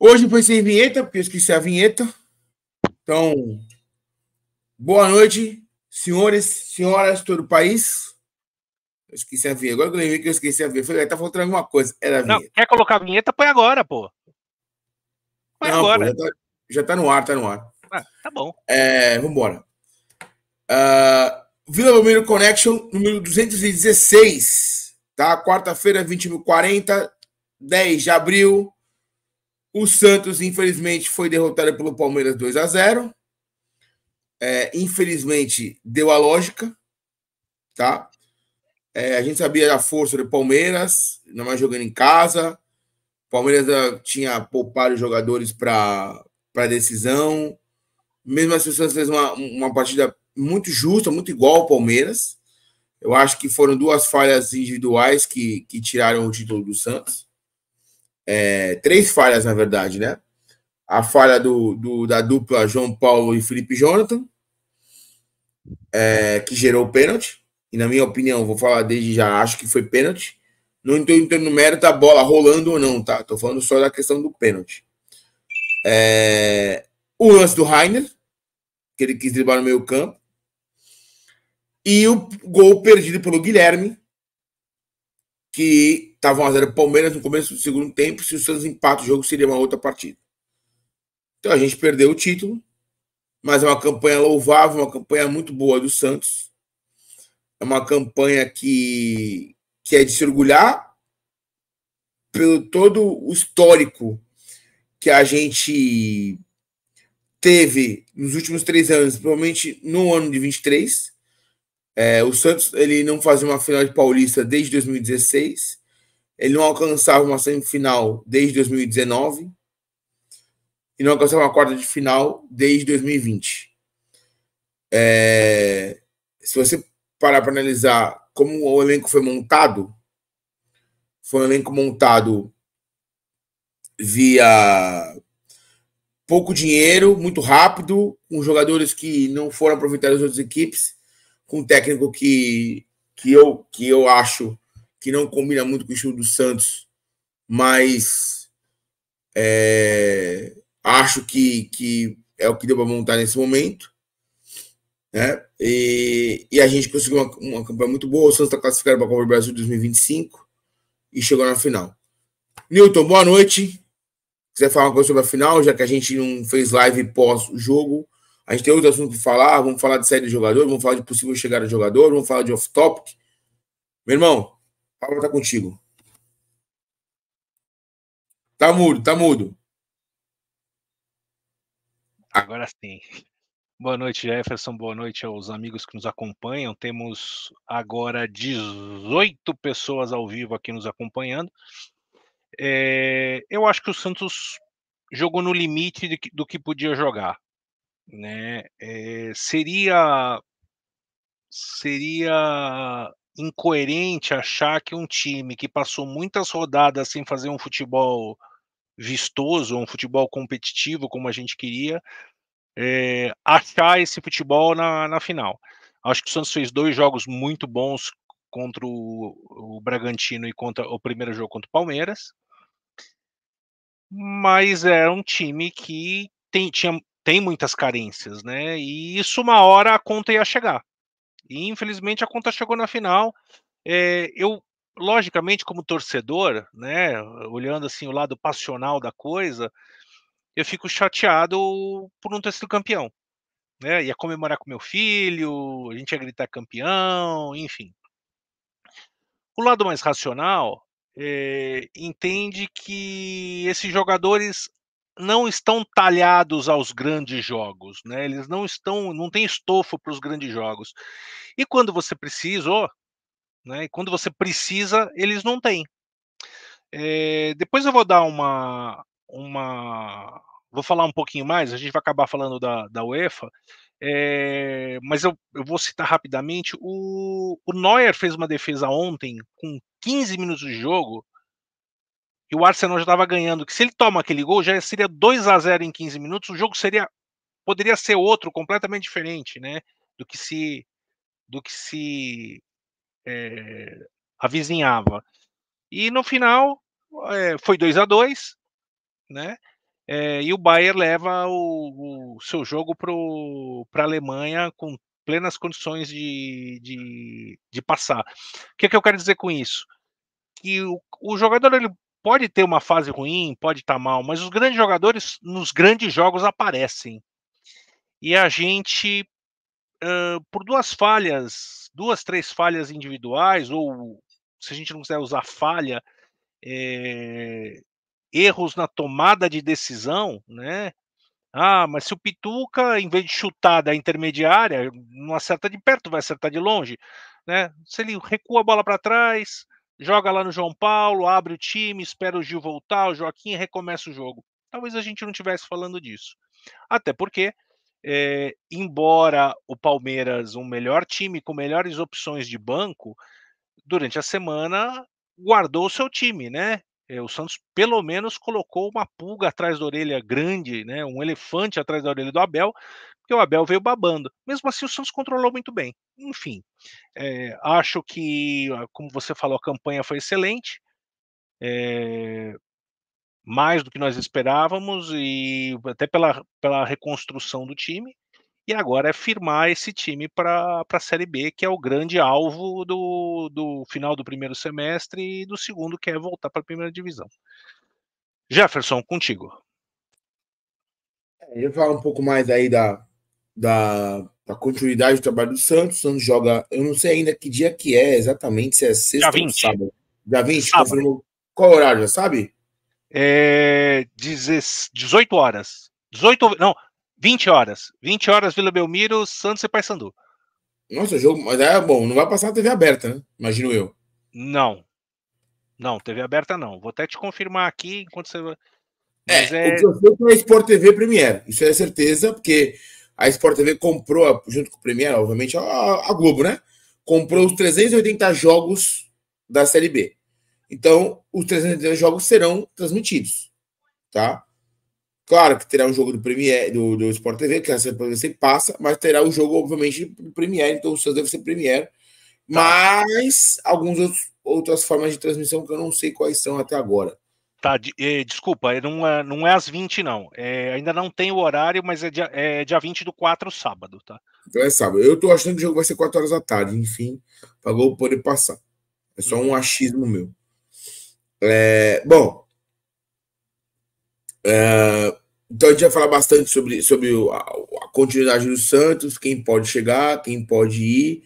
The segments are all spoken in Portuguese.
Hoje foi sem vinheta, porque eu esqueci a vinheta. Então, boa noite, senhores, senhoras, todo o país. Eu esqueci a vinheta. Agora que eu lembrei que eu esqueci a vinheta. Falei, tá faltando alguma coisa. Era Não, vinheta. quer colocar a vinheta? Põe agora, pô. Põe Não, agora. Pô, já, tá, já, tá, no ar, tá no ar. Ah, tá bom. É, vambora. Uh, Vila Belmiro Connection, número 216. Tá? Quarta-feira, 20.040, 10 de abril. O Santos, infelizmente, foi derrotado pelo Palmeiras 2 a 0 é, Infelizmente, deu a lógica, tá? É, a gente sabia a força do Palmeiras, não mais jogando em casa. O Palmeiras ah, tinha poupado os jogadores para a decisão. Mesmo assim, o Santos fez uma, uma partida muito justa, muito igual ao Palmeiras. Eu acho que foram duas falhas individuais que, que tiraram o título do Santos é, três falhas, na verdade, né? A falha do, do da dupla João Paulo e Felipe Jonathan, é, que gerou o pênalti. E na minha opinião, vou falar desde já, acho que foi pênalti. Não estou entrando no mérito da bola rolando ou não, tá? tô falando só da questão do pênalti. É, o lance do Rainer, que ele quis driblar no meio campo. E o gol perdido pelo Guilherme, que estava 1x0 Palmeiras no começo do segundo tempo. Se o Santos empata o jogo, seria uma outra partida. Então a gente perdeu o título, mas é uma campanha louvável, uma campanha muito boa do Santos. É uma campanha que, que é de se orgulhar pelo todo o histórico que a gente teve nos últimos três anos, provavelmente no ano de 23. É, o Santos ele não fazia uma final de Paulista desde 2016. Ele não alcançava uma semifinal desde 2019 e não alcançava uma quarta de final desde 2020. É, se você parar para analisar como o elenco foi montado, foi um elenco montado via pouco dinheiro, muito rápido, com jogadores que não foram aproveitados das outras equipes, com um técnico que, que, eu, que eu acho que não combina muito com o estilo do Santos, mas é, acho que, que é o que deu para montar nesse momento. Né? E, e a gente conseguiu uma, uma campanha muito boa. O Santos está classificado para a Copa do Brasil 2025 e chegou na final. Newton, boa noite. Se quiser falar uma coisa sobre a final, já que a gente não fez live pós o jogo, a gente tem outro assunto para falar. Vamos falar de série de jogador, vamos falar de possível chegada de jogador, vamos falar de off-topic. Meu irmão, Pablo está contigo. Tá mudo, tá mudo. Agora sim. Boa noite, Jefferson. Boa noite aos amigos que nos acompanham. Temos agora 18 pessoas ao vivo aqui nos acompanhando. É, eu acho que o Santos jogou no limite de, do que podia jogar. Né? É, seria seria incoerente achar que um time que passou muitas rodadas sem fazer um futebol vistoso, um futebol competitivo como a gente queria, é, achar esse futebol na, na final. Acho que o Santos fez dois jogos muito bons contra o, o Bragantino e contra o primeiro jogo contra o Palmeiras, mas é um time que tem, tinha, tem muitas carências, né? E isso uma hora a conta ia chegar. E infelizmente a conta chegou na final. É, eu, logicamente, como torcedor, né, olhando assim o lado passional da coisa, eu fico chateado por não ter sido campeão. Né? Ia comemorar com meu filho, a gente ia gritar campeão, enfim. O lado mais racional é, entende que esses jogadores não estão talhados aos grandes jogos, né? Eles não estão, não tem estofo para os grandes jogos. E quando você precisou, né? E quando você precisa, eles não têm. É, depois eu vou dar uma, uma, vou falar um pouquinho mais. A gente vai acabar falando da, da UEFA, é, mas eu, eu, vou citar rapidamente. O, o Neuer fez uma defesa ontem com 15 minutos de jogo e o Arsenal já estava ganhando, que se ele toma aquele gol, já seria 2 a 0 em 15 minutos, o jogo seria poderia ser outro, completamente diferente, né? Do que se do que se é, avizinhava. E no final é, foi 2 a 2 né? É, e o Bayern leva o, o seu jogo para a Alemanha com plenas condições de, de, de passar. O que, é que eu quero dizer com isso? Que o, o jogador ele pode ter uma fase ruim, pode estar tá mal, mas os grandes jogadores nos grandes jogos aparecem. E a gente, uh, por duas falhas, duas, três falhas individuais, ou se a gente não quiser usar falha, é, erros na tomada de decisão, né? Ah, mas se o Pituca, em vez de chutar da intermediária, não acerta de perto, vai acertar de longe, né? Se ele recua a bola para trás, joga lá no João Paulo, abre o time, espera o Gil voltar, o Joaquim recomeça o jogo. Talvez a gente não estivesse falando disso. Até porque, é, embora o Palmeiras, um melhor time com melhores opções de banco, durante a semana guardou o seu time, né? Eh, o Santos pelo menos colocou uma pulga atrás da orelha grande, né, um elefante atrás da orelha do Abel, porque o Abel veio babando. Mesmo assim, o Santos controlou muito bem. Enfim, é, acho que, ah, como você falou, a campanha foi excelente. É, mais do que nós esperávamos e até pela, pela reconstrução do time. E agora é firmar esse time para a Série B, que é o grande alvo do, do final do primeiro semestre e do segundo, que é voltar para a primeira divisão. Jefferson, contigo. É, eu falo um pouco mais aí da, da, da continuidade do trabalho do Santos. O Santos joga, eu não sei ainda que dia que é exatamente, se é sexta ou sábado. Dia 20, sábado. confirmou. Qual horário, já sabe? É, 18 horas. 18, não, 20 horas. 20 horas, Vila Belmiro, Santos e Paysandu. Nossa, jogo, mas é bom, não vai passar a TV aberta, né? Imagino eu. Não. Não, TV aberta não. Vou até te confirmar aqui enquanto você. é, é... O que eu sei é, é Sport TV Premiere. Isso é certeza, porque a Sport TV comprou, junto com o Premier, obviamente, a, a Globo, né? Comprou os 380 jogos da Série B. Então, os 380 jogos serão transmitidos, tá? Claro que terá um jogo do Premier, do, do Sport TV, que a Sport TV sempre passa, mas terá o um jogo, obviamente, do Premier, então o seu deve ser Premier. Tá. Mas algumas outras formas de transmissão que eu não sei quais são até agora. Tá, de, eh, desculpa, eh, não é, não é às 20, não. É, ainda não tem o horário, mas é dia, é dia 20 do 4, sábado, tá? Então é sábado. Eu tô achando que o jogo vai ser 4 horas da tarde, enfim, pra Globo poder passar. É só um uhum. achismo meu. É, bom. É, então a gente vai falar bastante sobre, sobre a, a, continuidade do Santos, quem pode chegar, quem pode ir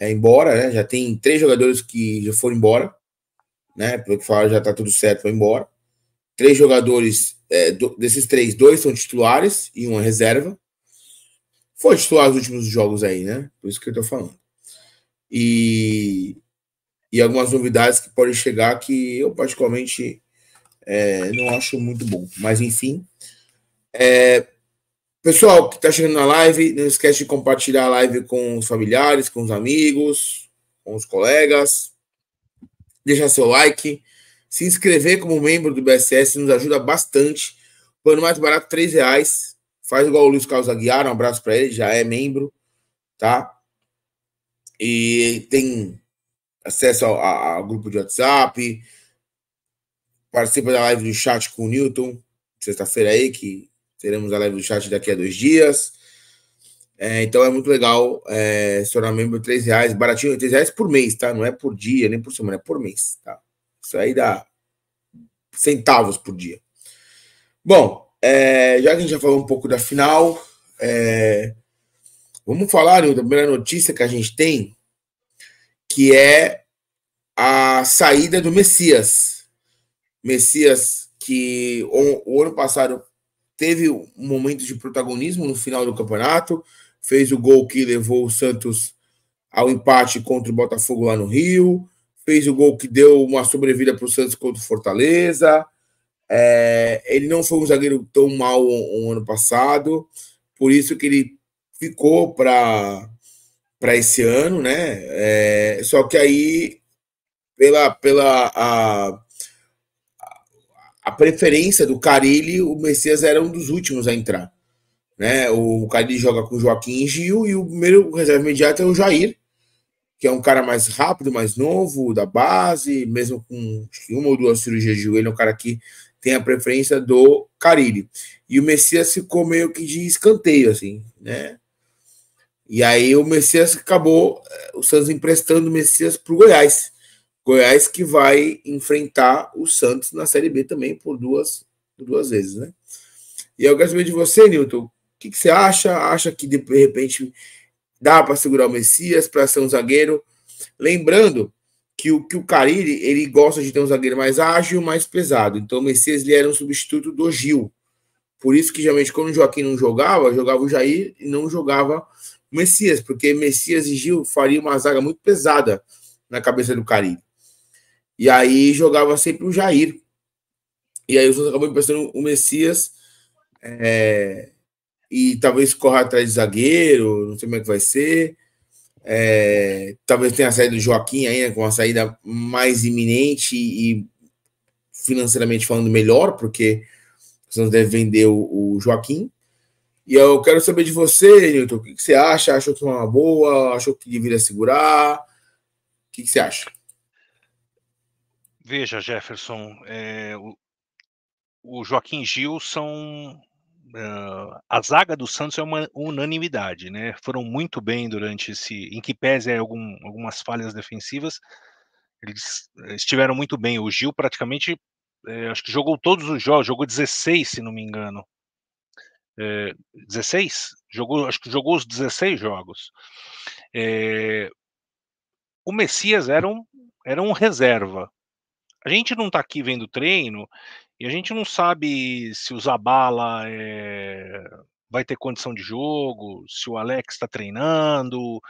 é, embora, né? Já tem três jogadores que já foram embora né? Pelo que falaram, já tá tudo certo, foi embora. Três jogadores, é, do, desses três, dois são titulares e uma é reserva. Foi titular os últimos jogos aí, né? Por isso que eu tô falando. E, e algumas novidades que podem chegar que eu, particularmente, é, não acho muito bom. Mas, enfim. É, pessoal que está chegando na live, não esquece de compartilhar a live com os familiares, com os amigos, com os colegas deixar seu like, se inscrever como membro do BSS, nos ajuda bastante. Plano mais barato, três reais. Faz igual o Luiz Carlos Aguiar, um abraço para ele, já é membro, tá? E tem acesso ao, ao grupo de WhatsApp, participa da live do chat com o Newton, sexta-feira aí, que teremos a live do chat daqui a dois dias. É, então é muito legal é, se tornar membro de reais, baratinho, R$3,00 reais por mês, tá? Não é por dia, nem por semana, é por mês, tá? Isso aí dá centavos por dia. Bom, é, já que a gente já falou um pouco da final, é, vamos falar né, da primeira notícia que a gente tem, que é a saída do Messias. Messias que o, o ano passado teve um momento de protagonismo no final do campeonato, fez o gol que levou o Santos ao empate contra o Botafogo lá no Rio, fez o gol que deu uma sobrevida para o Santos contra o Fortaleza. É, ele não foi um zagueiro tão mal o, ano passado, por isso que ele ficou para para esse ano, né? É, só que aí pela pela a, a preferência do Carilli, o Messias era um dos últimos a entrar. Né? O Carille joga com o Joaquim Gil e o primeiro reserva imediato é o Jair, que é um cara mais rápido, mais novo, da base, mesmo com uma ou duas cirurgias de joelho, é um cara que tem a preferência do Carille. E o Messias ficou meio que de escanteio, assim, né? E aí o Messias acabou, eh, o Santos emprestando o Messias para o Goiás. Goiás que vai enfrentar o Santos na Série B também por duas, por duas vezes, né? E eu quero saber de você, Nilton, que, que você acha? Acha que de repente dá para segurar o Messias, para ser um zagueiro? Lembrando que o, que o Carilli, ele gosta de ter um zagueiro mais ágil, mais pesado. Então o Messias ele era um substituto do Gil. Por isso que geralmente quando o Joaquim não jogava, jogava o Jair e não jogava o Messias, porque Messias e Gil faria uma zaga muito pesada na cabeça do Cariri. E aí jogava sempre o Jair. E aí o Santos acabou emprestando o Messias é, e talvez corra atrás de zagueiro, não sei como é que vai ser. É, talvez tenha a saída do Joaquim ainda com uma saída mais iminente e financeiramente falando melhor, porque o Santos deve vender o, o, Joaquim. E eu quero saber de você, Nilton, o que, que você acha? Achou que é uma boa? Achou que deveria segurar? O que, que você acha? Veja, Jefferson, é, o, o Joaquim Gil são a zaga do Santos é uma unanimidade, né? Foram muito bem durante esse, em que pese algum, algumas falhas defensivas, eles eh, estiveram muito bem. O Gil praticamente, é, acho que jogou todos os jogos, jogou 16, se não me engano. É, eh, 16? Jogou, acho que jogou os 16 jogos. É, o Messias era um, era um reserva. A gente não está aqui vendo treino e a gente não sabe se o Zabala é, vai ter condição de jogo, se o Alex está treinando.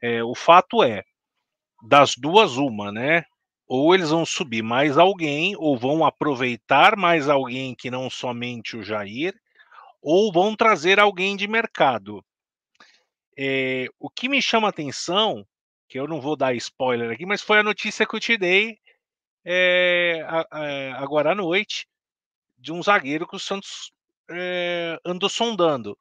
É, o fato é, das duas, uma, né? Ou eles vão subir mais alguém, ou vão aproveitar mais alguém que não somente o Jair, ou vão trazer alguém de mercado. É, o que me chama atenção, que eu não vou dar spoiler aqui, mas foi a notícia que eu te dei é, é, agora à noite de um zagueiro que o Santos é, andou sondando.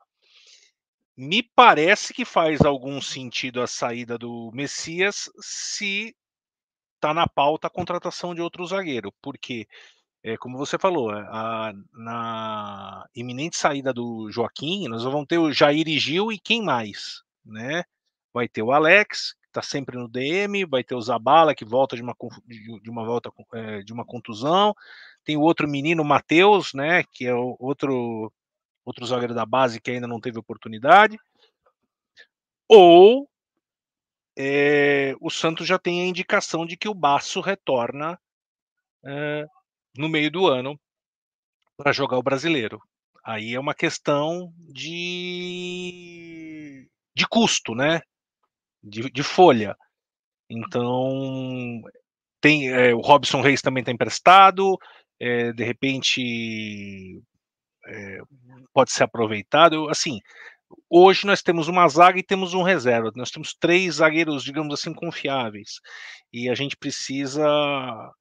Me parece que faz algum sentido a saída do Messias se está na pauta a contratação de outro zagueiro, porque, é, como você falou, é, a, na iminente saída do Joaquim, nós vamos ter o Jair e Gil e quem mais? Né? Vai ter o Alex, está sempre no DM, vai ter o Zabala, que volta de uma, de uma volta eh, de uma contusão, tem o outro menino, o Matheus, né, que é o outro, outro zagueiro da base que ainda não teve oportunidade, ou é, o Santos já tem a indicação de que o Baço retorna é, no meio do ano para jogar o brasileiro. Aí é uma questão de, de custo, né? de, de folha. Então, tem é, o Robson Reis também está emprestado, é, de repente é, pode ser aproveitado. Assim, hoje nós temos uma zaga e temos um reserva. Nós temos três zagueiros, digamos assim, confiáveis. E a gente precisa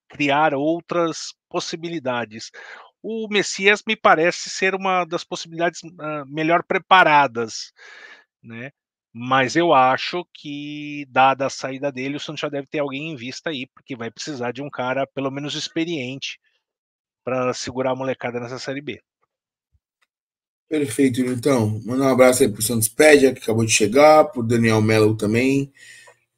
criar outras possibilidades. O Messias me parece ser uma das possibilidades uh, melhor preparadas, né? Mas eu acho que, dada a saída dele, o Santos já deve ter alguém em vista aí, porque vai precisar de um cara pelo menos experiente para segurar a molecada nessa Série B. Perfeito, então. Mandar um abraço aí para o Santos Pédia, que acabou de chegar, para o Daniel Mello também.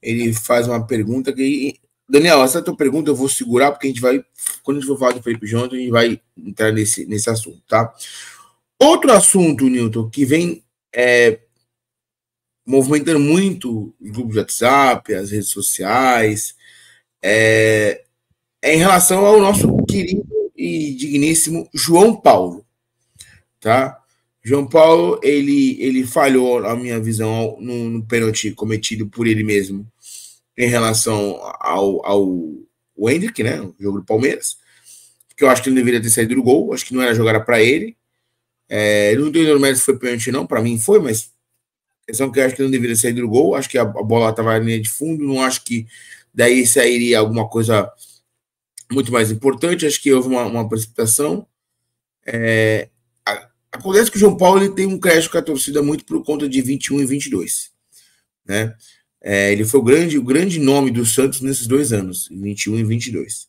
Ele faz uma pergunta que. Daniel, essa é tua pergunta eu vou segurar, porque a gente vai. Quando a gente for falar do Felipe Jonathan, a gente vai entrar nesse, nesse assunto, tá? Outro assunto, Newton, que vem é, movimentando muito o grupo de WhatsApp, as redes sociais, é, é em relação ao nosso querido e digníssimo João Paulo, tá? João Paulo, ele, ele falhou, na minha visão, no, no pênalti cometido por ele mesmo em relação ao, ao o Hendrick, né? O jogo do Palmeiras. que eu acho que ele deveria ter saído do gol, acho que não era jogada para ele. É, ele não entendeu mais se foi pênalti, não, para mim foi, mas questão que eu acho que não deveria sair do gol, acho que a, bola estava na linha de fundo, não acho que daí sairia alguma coisa muito mais importante, acho que houve uma, uma precipitação. É, acontece que o João Paulo ele tem um crédito com a torcida muito por conta de 21 e 22, né? É, ele foi o grande, o grande nome do Santos nesses dois anos, 21 e 22.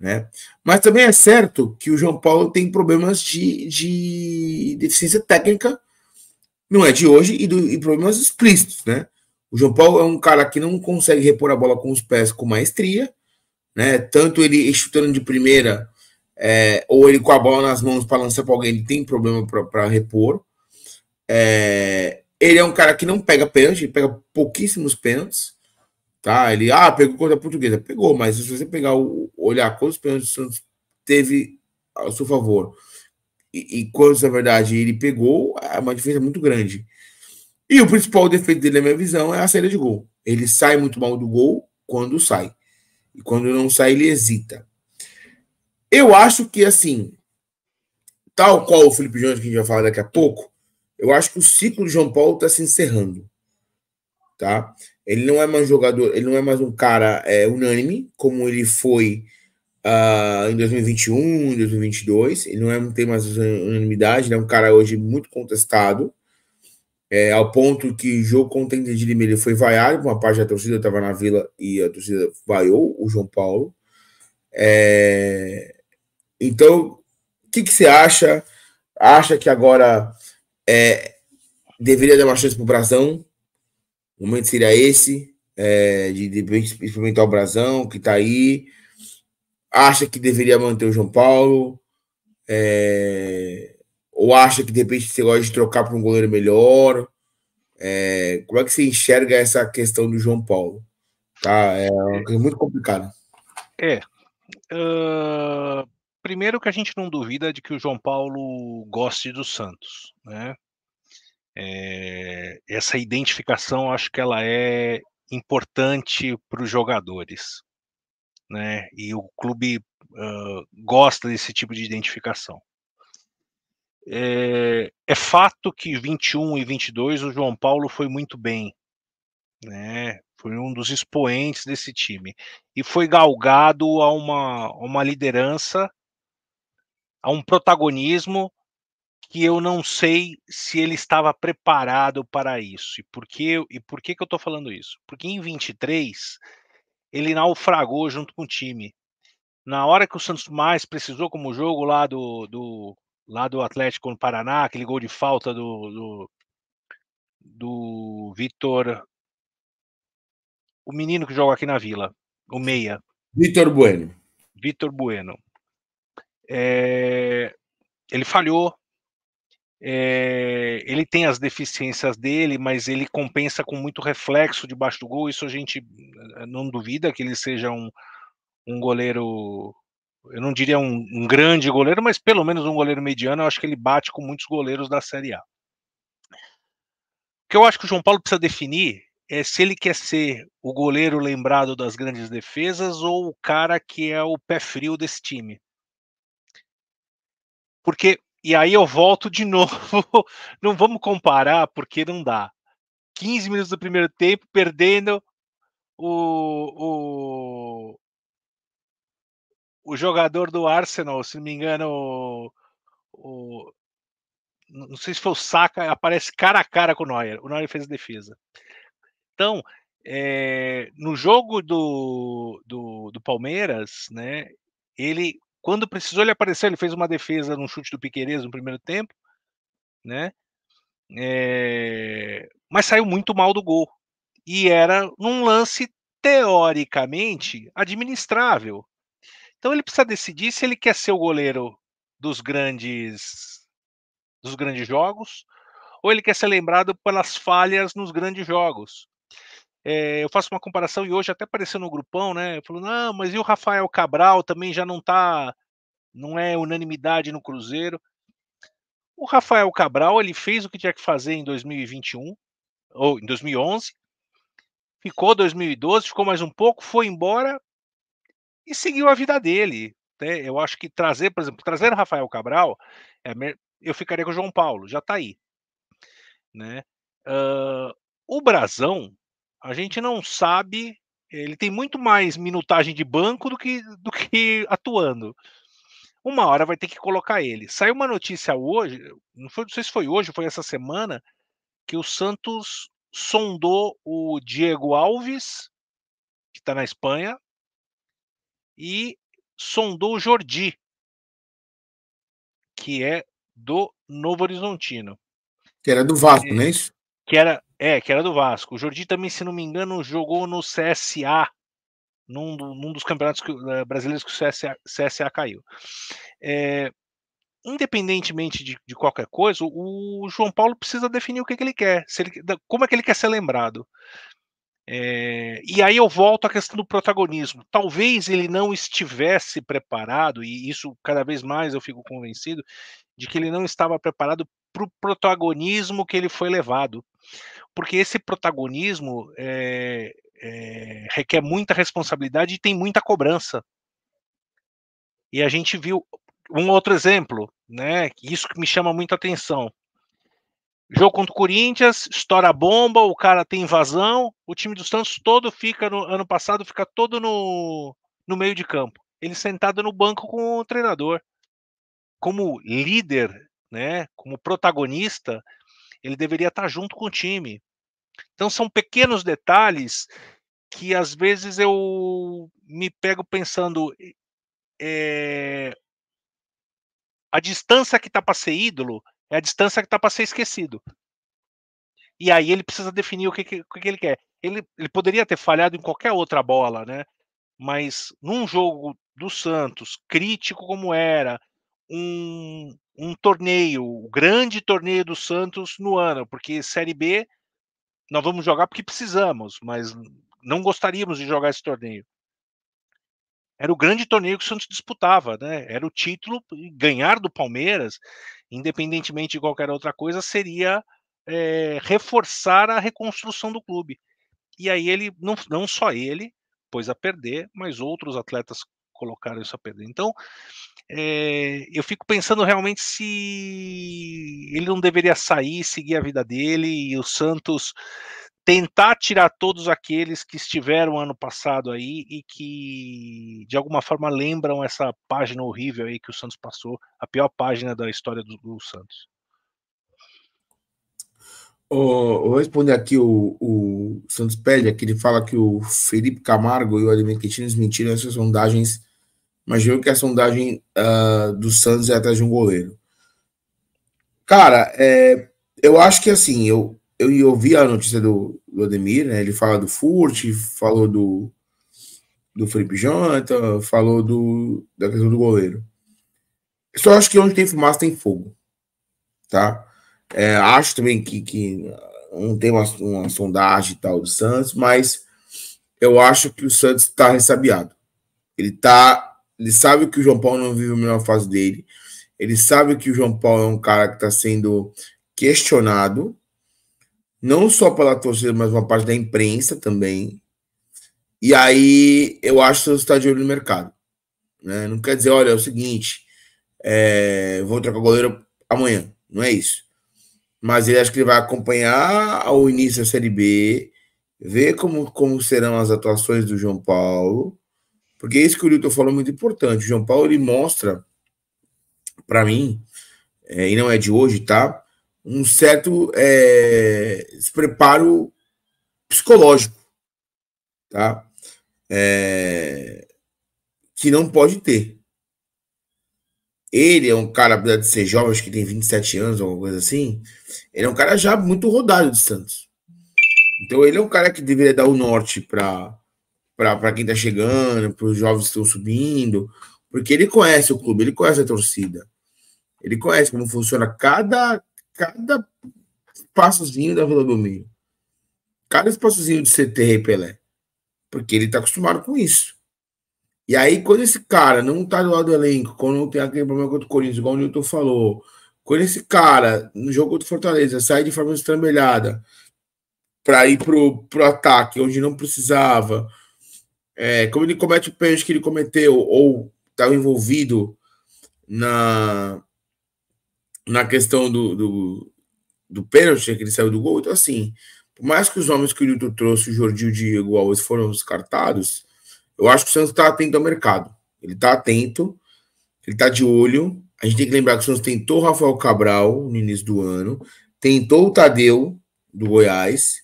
Né? Mas também é certo que o João Paulo tem problemas de, de deficiência técnica não é de hoje e, do, e problemas explícitos, né? O João Paulo é um cara que não consegue repor a bola com os pés com maestria, né? Tanto ele chutando de primeira, é, ou ele com a bola nas mãos para lançar para alguém, ele tem problema para repor. É, ele é um cara que não pega pênalti, pega pouquíssimos pênaltis, tá? Ele, ah, pegou contra a portuguesa, pegou, mas se você pegar o, olhar quantos pênaltis o Santos teve ao seu favor e, quando, na verdade, ele pegou, é uma diferença muito grande. E o principal defeito dele, na minha visão, é a saída de gol. Ele sai muito mal do gol quando sai. E quando não sai, ele hesita. Eu acho que, assim, tal qual o Felipe Jones, que a gente vai falar daqui a pouco, eu acho que o ciclo de João Paulo está se encerrando. Tá? Ele não é mais um jogador, ele não é mais um cara é, unânime, como ele foi uh, em 2021, em 2022. Ele não, é, não tem mais unanimidade, ele é um cara hoje muito contestado, é, ao ponto que o jogo contra o de Lima ele foi vaiado, uma parte da torcida estava na vila e a torcida vaiou o João Paulo. É, então, o que, que você acha? Acha que agora é, deveria dar uma chance para o Brasão? O momento seria esse, é, de, de, experimentar o Brasão, que está aí acha que deveria manter o João Paulo, é, ou acha que de repente você gosta de trocar para um goleiro melhor. É, como é que você enxerga essa questão do João Paulo? Tá, é uma coisa muito complicada. É. Uh, primeiro que a gente não duvida de que o João Paulo goste do Santos, né? É, essa identificação acho que ela é importante para os jogadores né? E o clube uh, gosta desse tipo de identificação. É, é, fato que 21 e 22 o João Paulo foi muito bem, né? Foi um dos expoentes desse time e foi galgado a uma, uma liderança, a um protagonismo que eu não sei se ele estava preparado para isso. E por que, e por que, que eu estou falando isso? Porque em 23 ele naufragou junto com o time. Na hora que o Santos mais precisou, como jogo lá do, do, lá do Atlético no Paraná, aquele gol de falta do, do, do Vitor. O menino que joga aqui na vila, o Meia. Vitor Bueno. Vitor Bueno. É, ele falhou, é, ele tem as deficiências dele, mas ele compensa com muito reflexo debaixo do gol. Isso a gente eh, não duvida que ele seja um, um goleiro. Eu não diria um, um grande goleiro, mas pelo menos um goleiro mediano. Eu acho que ele bate com muitos goleiros da Série A. O que eu acho que o João Paulo precisa definir é se ele quer ser o goleiro lembrado das grandes defesas ou o cara que é o pé frio desse time. Porque e aí eu volto de novo. Não vamos comparar, porque não dá. 15 minutos do primeiro tempo, perdendo o, o, o jogador do Arsenal, se não me engano, o, o, não sei se foi o Saka, aparece cara a cara com o Neuer. O Neuer fez a defesa. Então, é, no jogo do, do, do Palmeiras, né, ele quando precisou ele apareceu, ele fez uma defesa num chute do Piqueires no primeiro tempo, né? É... Mas saiu muito mal do gol. E era num lance teoricamente administrável. Então ele precisa decidir se ele quer ser o goleiro dos grandes dos grandes jogos ou ele quer ser lembrado pelas falhas nos grandes jogos. É, eu faço uma comparação e hoje até apareceu no grupão, né? Falou, não, ah, mas e o Rafael Cabral também já não tá, não é unanimidade no Cruzeiro. O Rafael Cabral ele fez o que tinha que fazer em 2021 ou em 2011, ficou 2012, ficou mais um pouco, foi embora e seguiu a vida dele. Né? Eu acho que trazer, por exemplo, trazer o Rafael Cabral, é, eu ficaria com o João Paulo, já tá aí, né? Uh, o Brasão a gente não sabe. Ele tem muito mais minutagem de banco do que, do que atuando. Uma hora vai ter que colocar ele. Saiu uma notícia hoje, não, foi, não sei se foi hoje, foi essa semana, que o Santos sondou o Diego Alves, que está na Espanha, e sondou o Jordi, que é do Novo Horizontino. Que era do Vasco, não é isso? Que era é, que era do Vasco. O Jordi também, se não me engano, jogou no CSA, num, num dos campeonatos que, uh, brasileiros que o CSA, CSA caiu. É, independentemente de, de, qualquer coisa, o, João Paulo precisa definir o que, que ele quer, ele, como é que ele quer ser lembrado. É, e aí eu volto à questão do protagonismo. Talvez ele não estivesse preparado, e isso cada vez mais eu fico convencido, de que ele não estava preparado para o protagonismo que ele foi levado porque esse protagonismo é, é, requer muita responsabilidade e tem muita cobrança. E a gente viu um outro exemplo, né? Isso que me chama muita atenção. Jogo contra o Corinthians, estoura a bomba, o cara tem invasão, o time dos Santos todo fica no ano passado fica todo no, no meio de campo. Ele sentado no banco com o treinador. Como líder, né, como protagonista, ele deveria estar junto com o time. Então são pequenos detalhes que às vezes eu me pego pensando é, a distância que está para ser ídolo é a distância que está para ser esquecido. E aí ele precisa definir o que, que, que ele quer. Ele, ele poderia ter falhado em qualquer outra bola, né? Mas num jogo do Santos, crítico como era, um, um torneio, o um grande torneio do Santos no ano, porque Série B nós vamos jogar porque precisamos, mas não gostaríamos de jogar esse torneio. Era o grande torneio que o Santos disputava, né? Era o título, ganhar do Palmeiras, independentemente de qualquer outra coisa, seria é, reforçar a reconstrução do clube. E aí ele, não, não só ele, pôs a perder, mas outros atletas colocaram isso a perder. Então, é, eu fico pensando realmente se ele não deveria sair, seguir a vida dele e o Santos tentar tirar todos aqueles que estiveram ano passado aí e que de alguma forma lembram essa página horrível aí que o Santos passou, a pior página da história do, do Santos. Oh, vou responder aqui o, o Santos Pérez, que ele fala que o Felipe Camargo e o Ademir Quintino mentiram essas sondagens mas viu que a sondagem uh, do Santos é atrás de um goleiro. Cara, é, eu acho que assim, eu, eu, ouvi a notícia do, do Ademir, né? Ele fala do Furt, falou do, do Felipe Jonathan, falou do, da questão do goleiro. Eu só acho que onde tem fumaça tem fogo. Tá? É, acho também que, que não tem uma, uma sondagem tal do Santos, mas eu acho que o Santos está ressabiado. Ele está ele sabe que o João Paulo não vive a melhor fase dele. Ele sabe que o João Paulo é um cara que está sendo questionado, não só pela torcida, mas uma parte da imprensa também. E aí eu acho que você está de olho no mercado. Né? Não quer dizer, olha, é o seguinte, é, vou trocar o goleiro amanhã. Não é isso. Mas ele acha que ele vai acompanhar ao início da Série B, ver como, como serão as atuações do João Paulo porque é isso que o Lilton falou é muito importante. O João Paulo ele mostra, para mim, é, e não é de hoje, tá? Um certo é, despreparo psicológico, tá? É, que não pode ter. Ele é um cara, apesar de ser jovem, acho que tem 27 anos, alguma coisa assim. Ele é um cara já muito rodado de Santos. Então ele é um cara que deveria dar o norte para para quem está chegando, para os jovens que estão subindo, porque ele conhece o clube, ele conhece a torcida, ele conhece como funciona cada, cada passozinho da Vila Belmiro, cada espaçozinho de CT Pelé, porque ele está acostumado com isso. E aí, quando esse cara não está do lado do elenco, quando não tem aquele problema contra o Corinthians, igual o Newton falou, quando esse cara, no jogo contra o Fortaleza, sai de forma estrambelhada para ir pro, pro ataque onde não precisava, é, como ele comete o pênalti que ele cometeu ou estava tá envolvido na, na questão do, do, do, pênalti né, que ele saiu do gol, então assim, por mais que os homens que o Nilton trouxe, o Jordi e o Diego Alves foram descartados, eu acho que o Santos está atento ao mercado. Ele está atento, ele está de olho. A gente tem que lembrar que o Santos tentou o Rafael Cabral no início do ano, tentou o Tadeu do Goiás.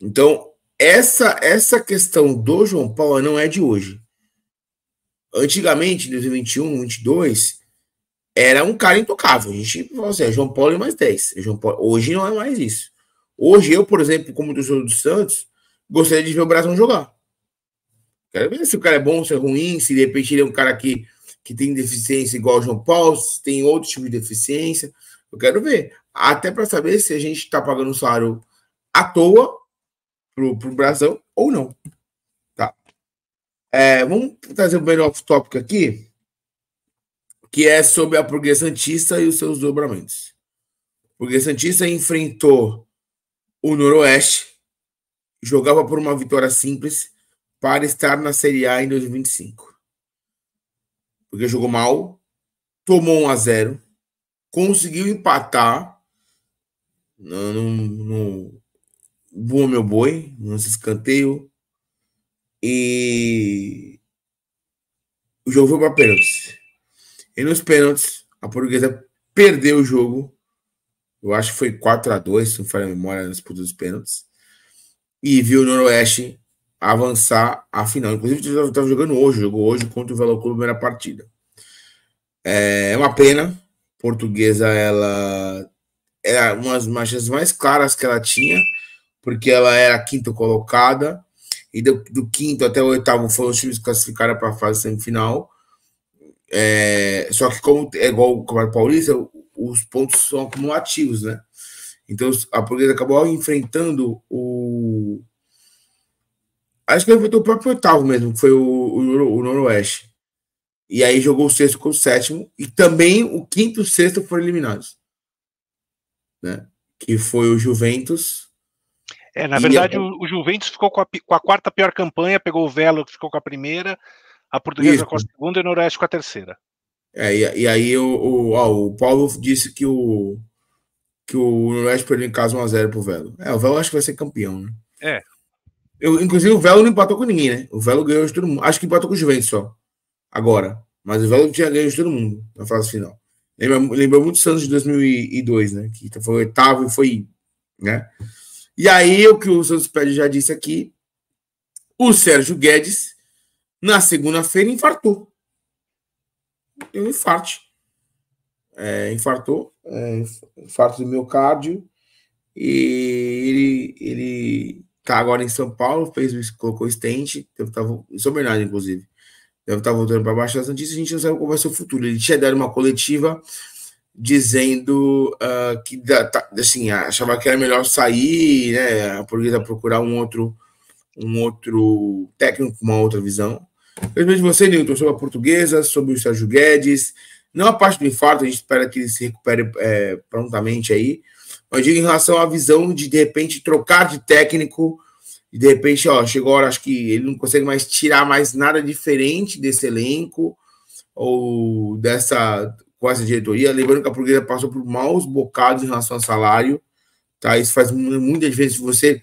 Então, essa, essa questão do João Paulo não é de hoje. Antigamente, em 2021, 2022, era um cara intocável. A gente falou assim, é João Paulo e mais 10. É João Paulo, hoje não é mais isso. Hoje, eu, por exemplo, como do Santos, gostaria de ver o Brasil jogar. Quero ver se o cara é bom, se é ruim, se de repente ele é um cara que, que tem deficiência igual o João Paulo, se tem outro tipo de deficiência. Eu quero ver. Até para saber se a gente está pagando um salário à toa pro, pro Brasil ou não. Tá? É, vamos trazer o melhor tópico aqui, que é sobre a Progress Santista e os seus dobramentos. O Santista enfrentou o Noroeste, jogava por uma vitória simples para estar na Série A em 2025. Porque jogou mal, tomou 1 a 0 conseguiu empatar no, no Boa Meu Boi, nos escanteio. E o jogo foi para pênaltis. E nos pênaltis, a portuguesa perdeu o jogo. Eu acho que foi 4 a 2 se não falha a memória, na disputa dos pênaltis. E viu o Noroeste avançar a final. Inclusive, estava jogando hoje, jogou hoje contra o Velo Clube, primeira partida. É, é uma pena. Portuguesa, ela era uma das chances mais claras que ela tinha porque ela era a quinta colocada, e do, do quinto até o oitavo foram os times que classificaram para a fase semifinal. É, só que, como é igual é o Campeonato Paulista, os pontos são acumulativos, né? Então a Portuguesa acabou enfrentando o. Acho que enfrentou o próprio oitavo mesmo, que foi o, o, o Noroeste. E aí jogou o sexto com o sétimo. E também o quinto e o sexto foram eliminados. Né? Que foi o Juventus, é, na e verdade, é o, Juventus ficou com a, com a, quarta pior campanha, pegou o Velo, que ficou com a primeira, a Portuguesa Isso. com a segunda e o Noroeste com a terceira. É, e, e, aí o, o, ó, o, Paulo disse que o, que o Noroeste perdeu em casa 1x0 pro Velo. É, o Velo acho que vai ser campeão, né? É. Eu, inclusive, o Velo não empatou com ninguém, né? O Velo ganhou de todo mundo. Acho que empatou com o Juventus só. Agora. Mas o Velo tinha ganho de todo mundo na fase final. Lembra, lembrou muito o Santos de 2002, né? Que foi oitavo e foi. né? E aí, o que o Santos Pérez já disse aqui, o Sérgio Guedes, na segunda-feira, infartou. Deu um infarte. É, infartou, é, infarto do miocárdio, e ele, ele tá agora em São Paulo, fez o colocou estente, deve tá estar, sou Bernardo, inclusive, deve estar tá voltando para Baixada Santista, a gente não sabe qual vai ser o futuro. Ele tinha dado uma coletiva dizendo uh, que tá, assim achava que era melhor sair, né, a procurar um outro um outro técnico com uma outra visão. Felizmente você, Nilton, sobre a portuguesa, sobre o Sérgio Guedes, não a parte do infarto, a gente espera que ele se recupere é, prontamente aí, mas digo em relação à visão de, de repente, trocar de técnico, e de repente, ó, chegou a hora, acho que ele não consegue mais tirar mais nada diferente desse elenco, ou dessa com essa diretoria. Lembrando que a Portuguesa passou por maus bocados em relação ao salário, tá? Isso faz muita diferença você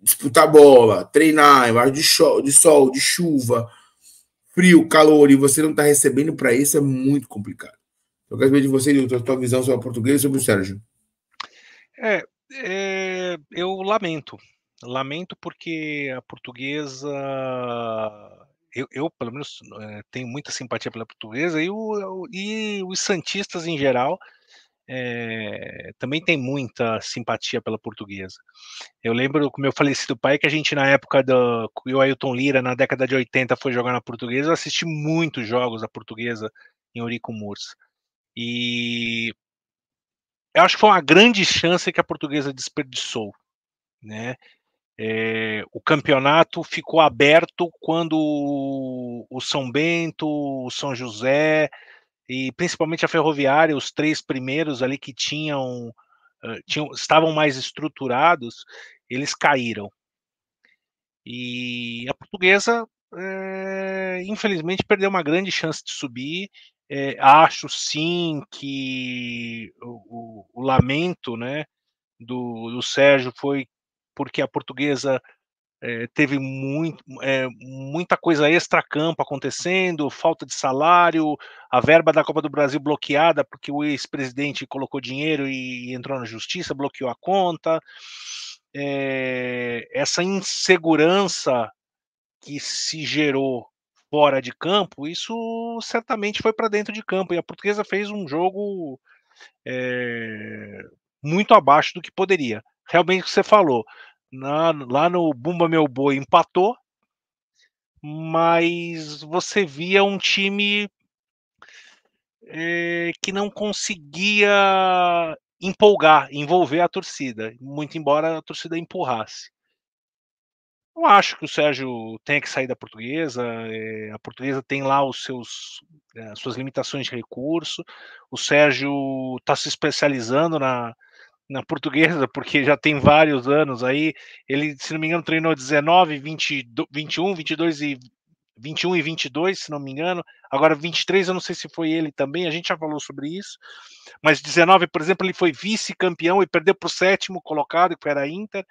disputar bola, treinar, embaixo de, de sol, de chuva, frio, calor, e você não tá recebendo para isso, é muito complicado. Eu quero saber de você, Nilton, a sua visão sobre a Portuguesa e sobre o Sérgio. É, é, eu lamento. Lamento porque a portuguesa eu, eu, pelo menos, eh, tenho muita simpatia pela portuguesa e, o, e os Santistas em geral é, também tem muita simpatia pela portuguesa. Eu lembro com meu falecido pai que a gente, na época do o Ailton Lira, na década de 80, foi jogar na portuguesa. Eu assisti muitos jogos da portuguesa em Orico Mursa. E eu acho que foi uma grande chance que a portuguesa desperdiçou. Né? É, o campeonato ficou aberto quando o São Bento, o São José e principalmente a Ferroviária, os três primeiros ali que tinham, eh, tinham estavam mais estruturados, eles caíram. E a portuguesa, é, infelizmente, perdeu uma grande chance de subir. É, acho sim que o, o, o lamento né, do, do Sérgio foi porque a portuguesa é, teve muito, é, muita coisa extra-campo acontecendo, falta de salário, a verba da Copa do Brasil bloqueada porque o ex-presidente colocou dinheiro e entrou na justiça, bloqueou a conta. É, essa insegurança que se gerou fora de campo, isso certamente foi para dentro de campo. E a portuguesa fez um jogo muito abaixo do que poderia realmente o que você falou. Na, lá no Bumba Meu Boi empatou, mas você via um time é, que não conseguia empolgar, envolver a torcida, muito embora a torcida empurrasse. Não acho que o Sérgio tenha que sair da portuguesa. É, a portuguesa tem lá os seus, é, suas limitações de recurso. O Sérgio está se especializando na, na portuguesa, porque já tem vários anos aí. Ele, se não me engano, treinou 19, 20, 21, 22 e 21 e 22, se não me engano. Agora 23, eu não sei se foi ele também, a gente já falou sobre isso. Mas 19, por exemplo, ele foi vice-campeão e perdeu para o sétimo colocado, que era a Inter.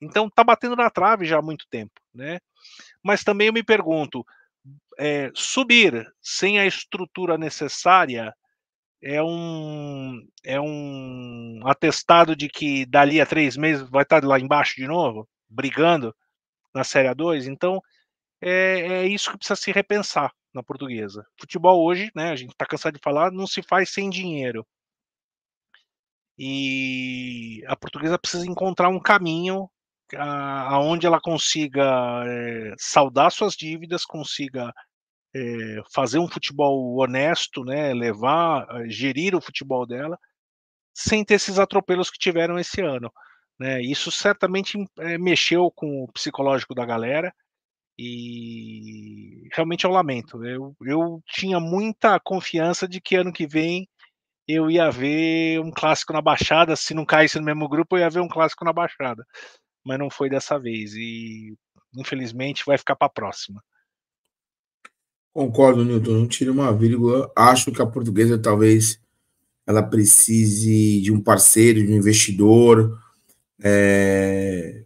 Então tá batendo na trave já há muito tempo, né? Mas também eu me pergunto, é, subir sem a estrutura necessária é um, é um atestado de que dali a três meses vai estar lá embaixo de novo, brigando na Série A2. Então, é, é isso que precisa se repensar na portuguesa. Futebol hoje, né, a gente está cansado de falar, não se faz sem dinheiro. E a portuguesa precisa encontrar um caminho aonde ela consiga é, saldar suas dívidas, consiga é, fazer um futebol honesto, né, levar, eh, gerir o futebol dela, sem ter esses atropelos que tiveram esse ano. Né? Isso certamente é, mexeu com o psicológico da galera e realmente eu lamento. Eu, eu tinha muita confiança de que ano que vem eu ia ver um clássico na Baixada, se não caísse no mesmo grupo, eu ia ver um clássico na Baixada. Mas não foi dessa vez e infelizmente vai ficar para a próxima. Concordo, Newton. Não tira uma vírgula. Acho que a portuguesa talvez ela precise de um parceiro, de um investidor. É...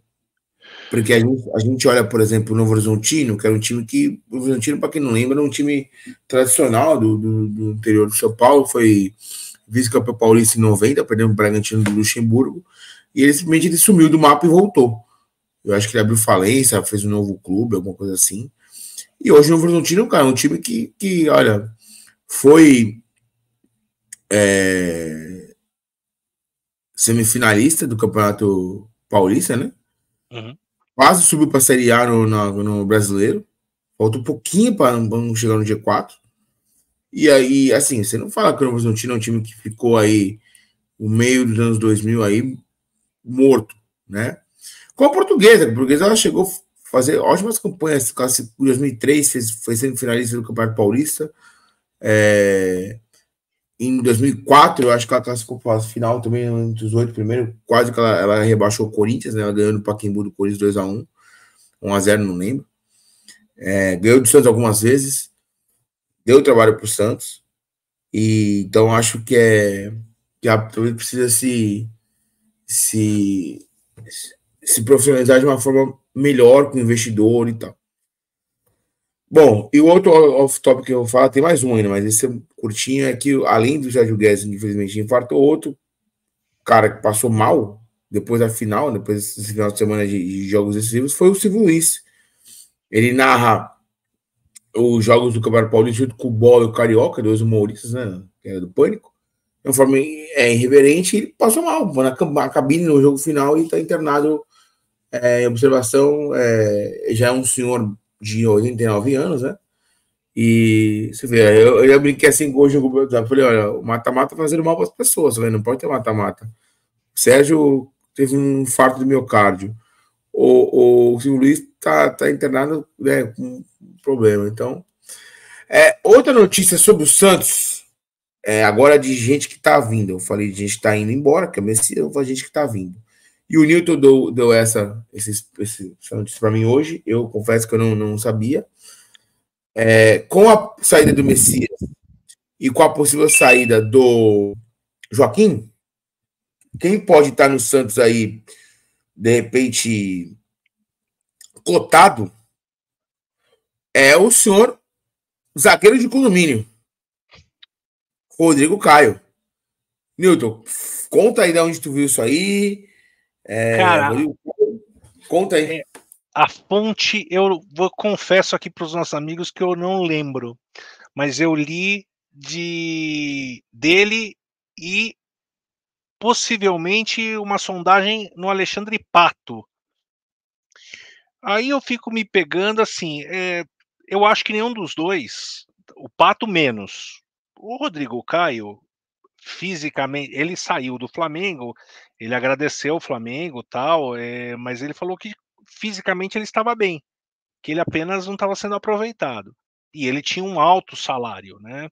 Porque a gente, a gente, olha, por exemplo, o Novo Horizontino, que era um time que. O Horizontino, para quem não lembra, era um time tradicional do, do, do interior de São Paulo, foi vice-campeão paulista em 90, perdeu o Bragantino do Luxemburgo, e ele simplesmente ele sumiu do mapa e voltou. Eu acho que ele abriu falência, fez um novo clube, alguma coisa assim. E hoje o Horizontino, cara, é um time que, que olha, foi é, semifinalista do Campeonato Paulista, né? Uhum. Quase subiu para a Série A no, no, no Brasileiro. Falta um pouquinho para não chegar no G4. E aí, assim, você não fala que o Horizontino é um time que ficou aí o meio dos anos 2000 aí morto, né? Com a portuguesa, a portuguesa ela chegou fazer ótimas campanhas. Classe, em 2003 fez, foi semifinalista do Campeonato Paulista. É, em 2004, eu acho que ela classificou para a final também, entre os oito primeiros. Quase que ela, ela rebaixou o Corinthians, né? Ela ganhou no Paquimbu do Corinthians 2x1. 1x0, não lembro. É, ganhou do Santos algumas vezes. Deu trabalho para o Santos. E, então, acho que é. Que a precisa se, se, se profissionalizar de uma forma melhor com o investidor e tal. Bom, e o outro off-topic que eu vou falar, tem mais um ainda, mas esse é curtinho, é que além do Sérgio Guedes, infelizmente, infartou outro cara que passou mal depois da final, depois desse final de semana de, de jogos decisivos, foi o Silvio Luiz. Ele narra os jogos do Campeonato Paulista junto com o Bola e o Carioca, dois humoristas, né, que era do Pânico, de uma forma é, irreverente, ele passou mal, na cabine no jogo final e está internado é, em observação, é, já é um senhor de 89 anos, né? E você vê, eu, eu brinquei assim com hoje, eu falei, olha, o mata-mata fazendo mal para as pessoas, né? não pode ter mata-mata. Sérgio teve um infarto de miocárdio. O, o, o Luiz está tá internado né, com problema. Então, é, outra notícia sobre o Santos, é, agora de gente que está vindo. Eu falei de gente que está indo embora, que é Messias, eu gente que está vindo. E o Newton deu, deu essa, esse, esse, essa notícia para mim hoje. Eu confesso que eu não, não sabia. É, com a saída do Messias e com a possível saída do Joaquim, quem pode estar no Santos aí, de repente, cotado, é o senhor zagueiro de condomínio, Rodrigo Caio. Newton, conta aí de onde tu viu isso aí, é, Cara, conta aí. É, a fonte, eu vou confesso aqui para os nossos amigos que eu não lembro, mas eu li de dele e possivelmente uma sondagem no Alexandre Pato. Aí eu fico me pegando assim, é, eu acho que nenhum dos dois, o Pato menos. O Rodrigo Caio, fisicamente, ele saiu do Flamengo, ele agradeceu o Flamengo tal, é, mas ele falou que fisicamente ele estava bem, que ele apenas não estava sendo aproveitado. E ele tinha um alto salário, né?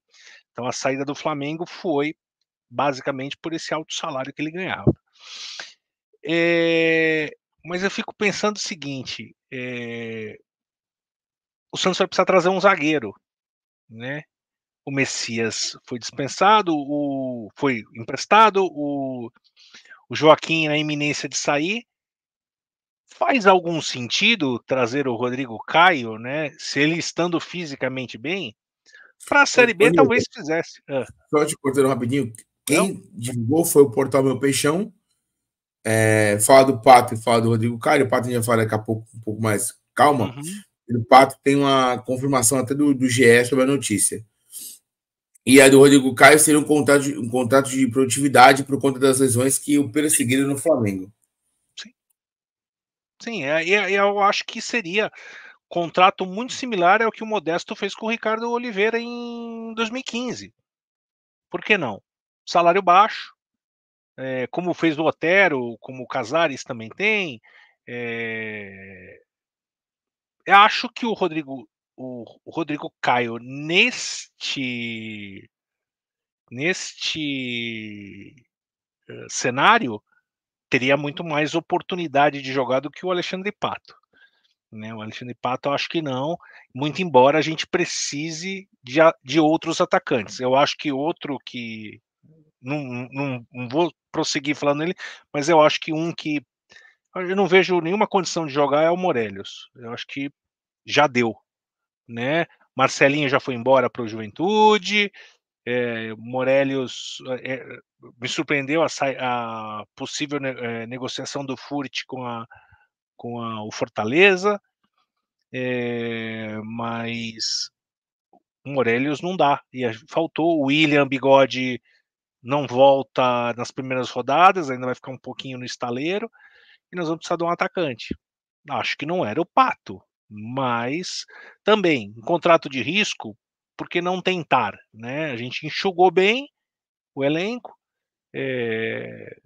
Então a saída do Flamengo foi basicamente por esse alto salário que ele ganhava. É, mas eu fico pensando o seguinte: é, o Santos vai precisar trazer um zagueiro, né? O Messias foi dispensado, o, foi emprestado, o o Joaquim na iminência de sair. Faz algum sentido trazer o Rodrigo Caio, né? Se ele estando fisicamente bem, para a Série B talvez fizesse. Ah. Só te cortando rapidinho, quem Não? divulgou foi o Portal Meu Peixão. É, fala do Pato e fala do Rodrigo Caio. O Pato já fala daqui a pouco um pouco mais calma. Uhum. O Pato tem uma confirmação até do, do GE sobre a notícia. E a do Rodrigo Caio seria um contrato de, um contrato de produtividade por conta das lesões que o perseguiram no Flamengo. Sim. Sim, é, é, eu acho que seria contrato muito similar ao que o Modesto fez com o Ricardo Oliveira em 2015. Por que não? Salário baixo, é, como fez o Otero, como o Casares também tem. É... Eu acho que o Rodrigo o, o Rodrigo Caio neste neste eh, cenário teria uhum. muito mais oportunidade de jogar do que o Alexandre Pato. Né? O Alexandre Pato eu acho que não, muito embora a gente precise de, de outros atacantes. Eu acho que outro que. Não, não, não vou prosseguir falando ele, mas eu acho que um que eu não vejo nenhuma condição de jogar é o Morelos. Eu acho que já deu né? Marcelinho já foi embora para o Juventude, é, Morelius é, me surpreendeu a, a possível ne é, negociação do Furt com, a, com a, o Fortaleza, é, mas Morelius não dá. E faltou o William Bigode não volta nas primeiras rodadas, ainda vai ficar um pouquinho no estaleiro, e nós vamos precisar de um atacante. Acho que não era o Pato mas também um contrato de risco, porque não tentar, né? A gente enxugou bem o elenco é...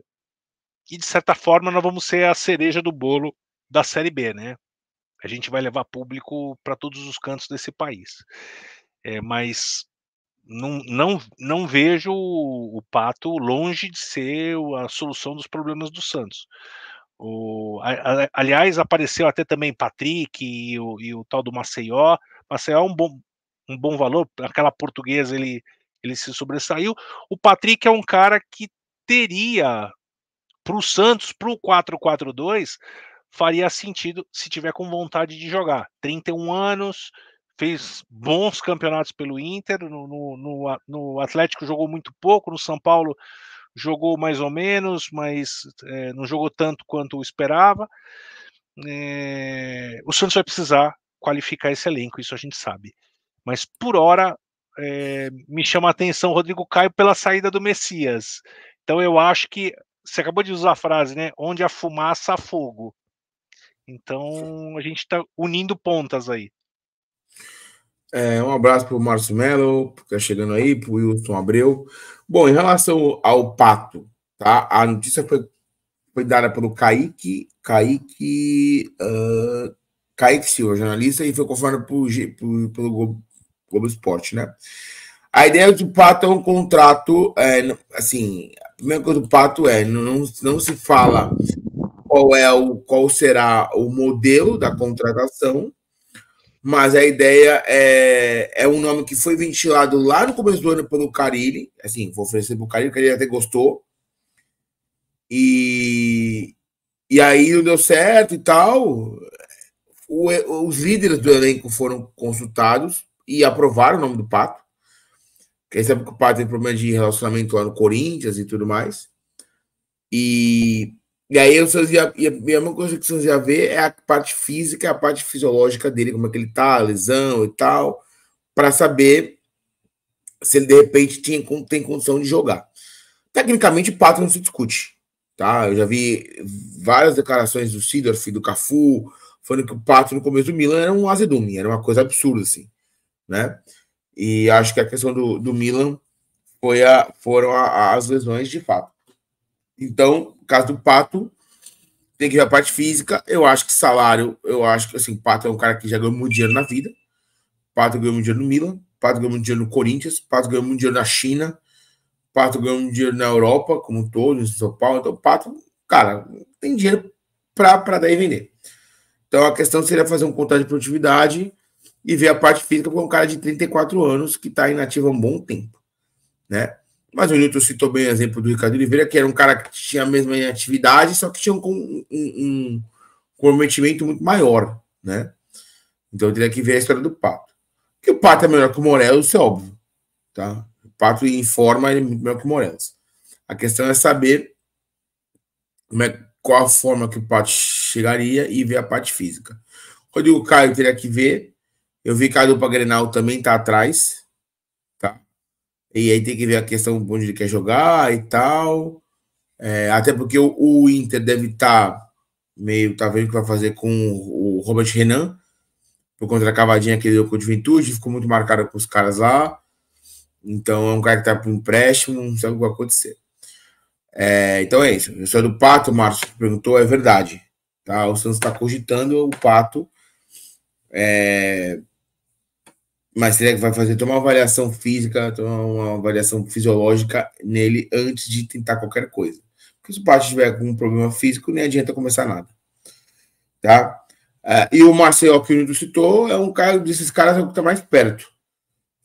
e de certa forma nós vamos ser a cereja do bolo da Série B, né? A gente vai levar público para todos os cantos desse país, é, mas não, não, não vejo o Pato longe de ser a solução dos problemas do Santos. O, a, a, aliás, apareceu até também Patrick e o, e o tal do Maceió. Maceió é um bom, um bom valor, aquela portuguesa ele, ele se sobressaiu. O Patrick é um cara que teria para o Santos, para o 4-4-2, faria sentido se tiver com vontade de jogar. 31 anos, fez bons campeonatos pelo Inter, no, no, no, no Atlético jogou muito pouco, no São Paulo jogou mais ou menos, mas é, não jogou tanto quanto esperava. É, o Santos vai precisar qualificar esse elenco, isso a gente sabe. Mas por hora é, me chama a atenção Rodrigo Caio pela saída do Messias. Então eu acho que você acabou de usar a frase, né? Onde a fumaça há fogo. Então a gente está unindo pontas aí. É, um abraço para o Márcio Melo, que está chegando aí, para o Wilson Abreu. Bom, em relação ao Pato, tá? A notícia foi, foi dada pelo Kaique, Kaique, uh, Kaique Silva, jornalista, e foi confirmada pelo, pelo Globo, Globo Esporte, né? A ideia do Pato é um contrato, é, assim, a primeira coisa do Pato é, não, não se fala qual é o qual será o modelo da contratação, mas a ideia é, é um nome que foi ventilado lá no começo do ano pelo Carilli, assim, vou oferecer pro Carilli, o Carilli até gostou, e, e aí não deu certo e tal, o, os líderes do elenco foram consultados e aprovaram o nome do Pato, porque sabe que o Pato tem problema de relacionamento lá no Corinthians e tudo mais, e e aí o Santos ia, e a mesma coisa que o Santos ia ver é a parte física, a parte fisiológica dele, como é que ele tá, a lesão e tal, para saber se ele de repente tinha, tem condição de jogar. Tecnicamente, Pato não se discute. Tá? Eu já vi várias declarações do Sidorf, do Cafu, falando que o Pato no começo do Milan era um azedume, era uma coisa absurda, assim. Né? E acho que a questão do, do Milan foi a, foram a, as lesões de fato. Então, caso do Pato, tem que ver a parte física. Eu acho que salário, eu acho que assim, o Pato é um cara que já ganhou muito dinheiro na vida. Pato ganhou muito dinheiro no Milan, Pato ganhou muito dinheiro no Corinthians, Pato ganhou muito dinheiro na China, Pato ganhou muito dinheiro na Europa, como um todo, em São Paulo. Então, Pato, cara, tem dinheiro para dar e vender. Então a questão seria fazer um contato de produtividade e ver a parte física com é um cara de 34 anos que está inativo há um bom tempo, né? Mas o Newton citou bem o exemplo do Ricardo Oliveira, que era um cara que tinha a mesma atividade, só que tinha um, um, um comprometimento muito maior, né? Então teria que ver a história do Pato. Que o Pato é melhor que o Morelos, isso é óbvio, tá? O Pato em forma é muito melhor que o Morelos. A questão é saber como é, qual a forma que o Pato chegaria e ver a parte física. Rodrigo Caio teria que ver. Eu vi Cadu para Grenal também está atrás, e aí tem que ver a questão onde ele quer jogar e tal. É, até porque o, o Inter deve estar tá meio, tá vendo o que vai fazer com o Robert Renan, por conta da cavadinha que ele deu com o Juventude, ficou muito marcado com os caras lá. Então é um cara que tá para empréstimo, não sabe o que vai acontecer. É, então é isso. A do Pato, Márcio, perguntou, é verdade. Tá? O Santos está cogitando o Pato. É, mas ele vai fazer tomar uma avaliação física, tomar uma avaliação fisiológica nele antes de tentar qualquer coisa. Porque se o Pato tiver algum problema físico, nem adianta começar nada. Tá? Uh, e o Marcelo que o Nildo citou é um cara desses caras que está mais perto.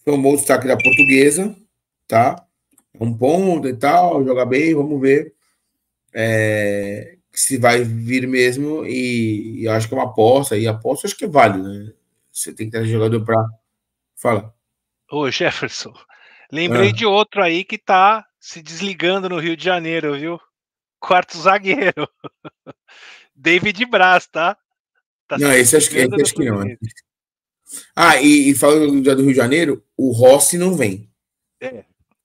Foi um bom destaque da portuguesa, tá? É um ponto e tal, joga bem, vamos ver é, se vai vir mesmo. E, e acho que é uma aposta, e aposta acho que é vale, né? Você tem que ter jogador para Fala. Ô, Jefferson, lembrei ah. de outro aí que tá se desligando no Rio de Janeiro, viu? Quarto zagueiro. David Braz, tá? tá não, esse acho que, esse acho que não. Né? Ah, e, e falando do Rio de Janeiro, o Rossi não vem. É.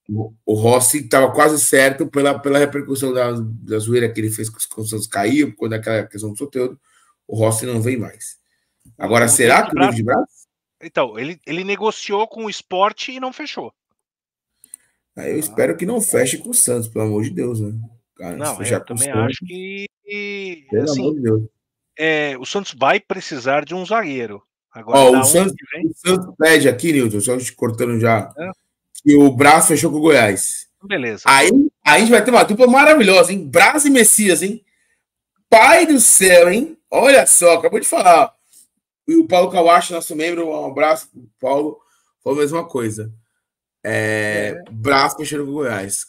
O, Rossi estava quase certo pela, pela repercussão da, da zoeira que ele fez com os Santos caiu, quando aquela questão do Soteudo. O Rossi não vem mais. Agora, será que o David Braz? Então, ele, ele negociou com o esporte e não fechou. Ah, eu espero que não feche com o Santos, pelo amor de Deus, né? Cara, não, eu também Santos, acho que. Pelo assim, amor de Deus. É, o Santos vai precisar de um zagueiro. Agora, Ó, o, Santos, o, Santos, pede aqui, Nilton, só te cortando já, é. que o Braço fechou com o Goiás. Beleza. Aí, aí a gente vai ter uma dupla maravilhosa, hein? Braço e Messias, hein? Pai do céu, hein? Olha só, acabou de falar. E o Paulo Kawashi, nosso membro, um abraço pro Paulo, falou a mesma coisa. É, é. Braz o Goiás.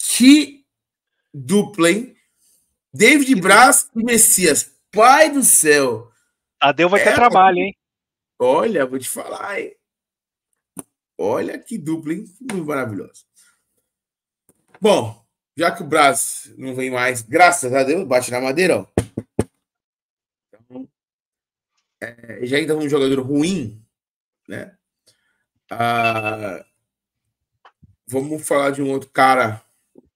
Que dupla, hein? David Braz e Messias. Pai do céu. Adeus vai ter é, trabalho, hein? Olha, vou te falar, hein? Olha que dupla, hein? Maravilhosa. Bom, já que o Braz não vem mais, graças a Deus, bate na madeira, ó é, já ainda um jogador ruim, né? Ah, vamos falar de um outro cara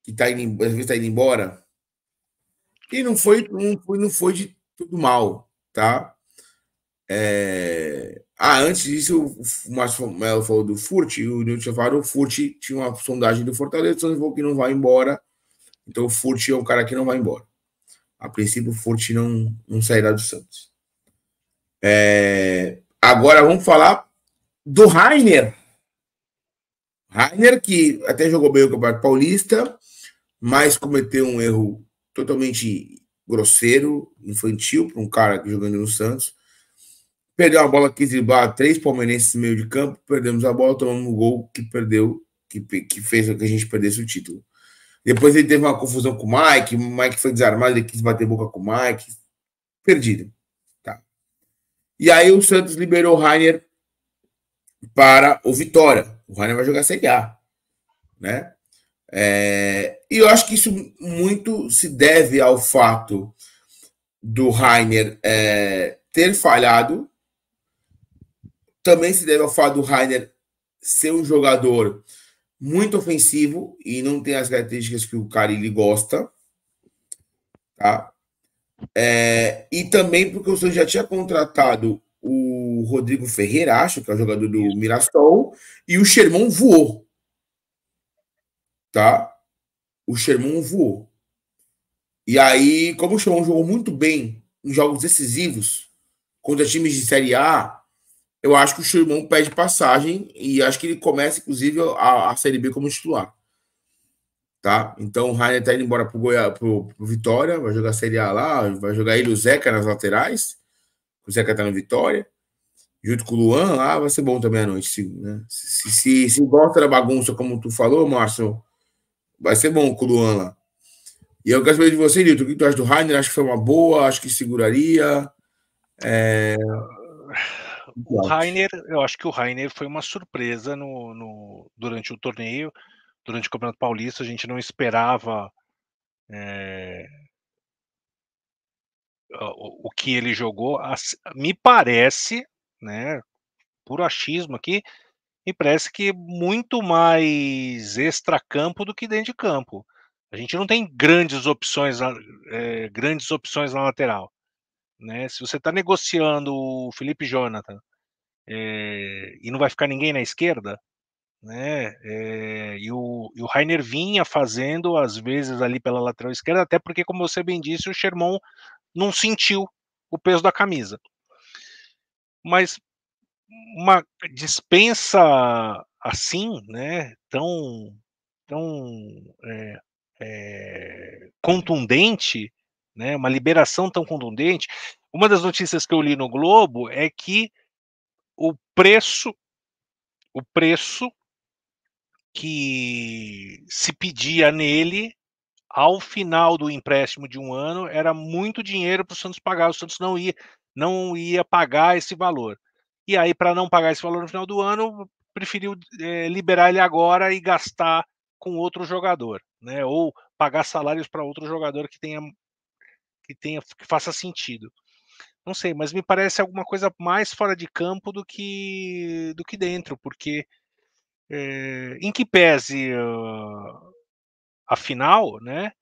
que está indo, às vezes tá indo embora. E não foi, não foi, não foi de tudo mal, tá? É... Ah, antes disso, o Márcio Melo falou do Furt, o Nilton falou o Furt tinha uma sondagem do Fortaleza, que não vai embora. Então o Furt é um cara que não vai embora. A princípio, o Furt não, não sairá do Santos. É, agora vamos falar do Rainer. Rainer, que até jogou bem o Campeonato Paulista, mas cometeu um erro totalmente grosseiro, infantil, para um cara jogando no Santos. Perdeu a bola, quis driblar três palmeirenses no meio de campo, perdemos a bola, tomamos um gol que perdeu, que, que fez com que a gente perdesse o título. Depois ele teve uma confusão com o Mike, o Mike foi desarmado, ele quis bater boca com o Mike. Perdido. E aí o Santos liberou o Rainer para o Vitória. O Rainer vai jogar Série A, né? É, e eu acho que isso muito se deve ao fato do Rainer é, ter falhado. Também se deve ao fato do Rainer ser um jogador muito ofensivo e não tem as características que o Carilli gosta. Tá? É, e também porque o Santos já tinha contratado o Rodrigo Ferreira, acho que é o jogador do Mirassol, e o Sherman voou. Tá? O Sherman voou. E aí, como o Sherman jogou muito bem em jogos decisivos contra times de Série A, eu acho que o Sherman pede passagem e acho que ele começa, inclusive, a, a Série B como titular tá? Então o Rainer tá indo embora pro, Goiá, pro, pro Vitória, vai jogar a Série A lá, vai jogar ele o Zeca nas laterais, o Zeca tá no Vitória, junto com o Luan lá, vai ser bom também à noite, se, né? se, se, se gosta da bagunça, como tu falou, Márcio, vai ser bom com o Luan lá. E eu quero saber de você, Lito, o que tu acha do Rainer? Acho que foi uma boa, acho que seguraria. É... O Rainer, eu acho que o Rainer foi uma surpresa no, no durante o torneio durante o Campeonato Paulista, a gente não esperava é, o, o, que ele jogou. Me parece, né, puro achismo aqui, me parece que muito mais extracampo do que dentro de campo. A gente não tem grandes opções, é, grandes opções na lateral. Né? Se você está negociando o Felipe Jonathan é, e não vai ficar ninguém na esquerda, né? É, e, o, e o Rainer vinha fazendo, às vezes, ali pela lateral esquerda, até porque, como você bem disse, o Sherman não sentiu o peso da camisa. Mas uma dispensa assim, né? Tão, tão é, é, contundente, né? Uma liberação tão contundente. Uma das notícias que eu li no Globo é que o preço, o preço que se pedia nele ao final do empréstimo de um ano era muito dinheiro para o Santos pagar. O Santos não ia, não ia pagar esse valor. E aí, para não pagar esse valor no final do ano, preferiu é, liberar ele agora e gastar com outro jogador, né? Ou pagar salários para outro jogador que tenha que tenha que faça sentido. Não sei, mas me parece alguma coisa mais fora de campo do que do que dentro, porque é, em que pese uh, a final, né?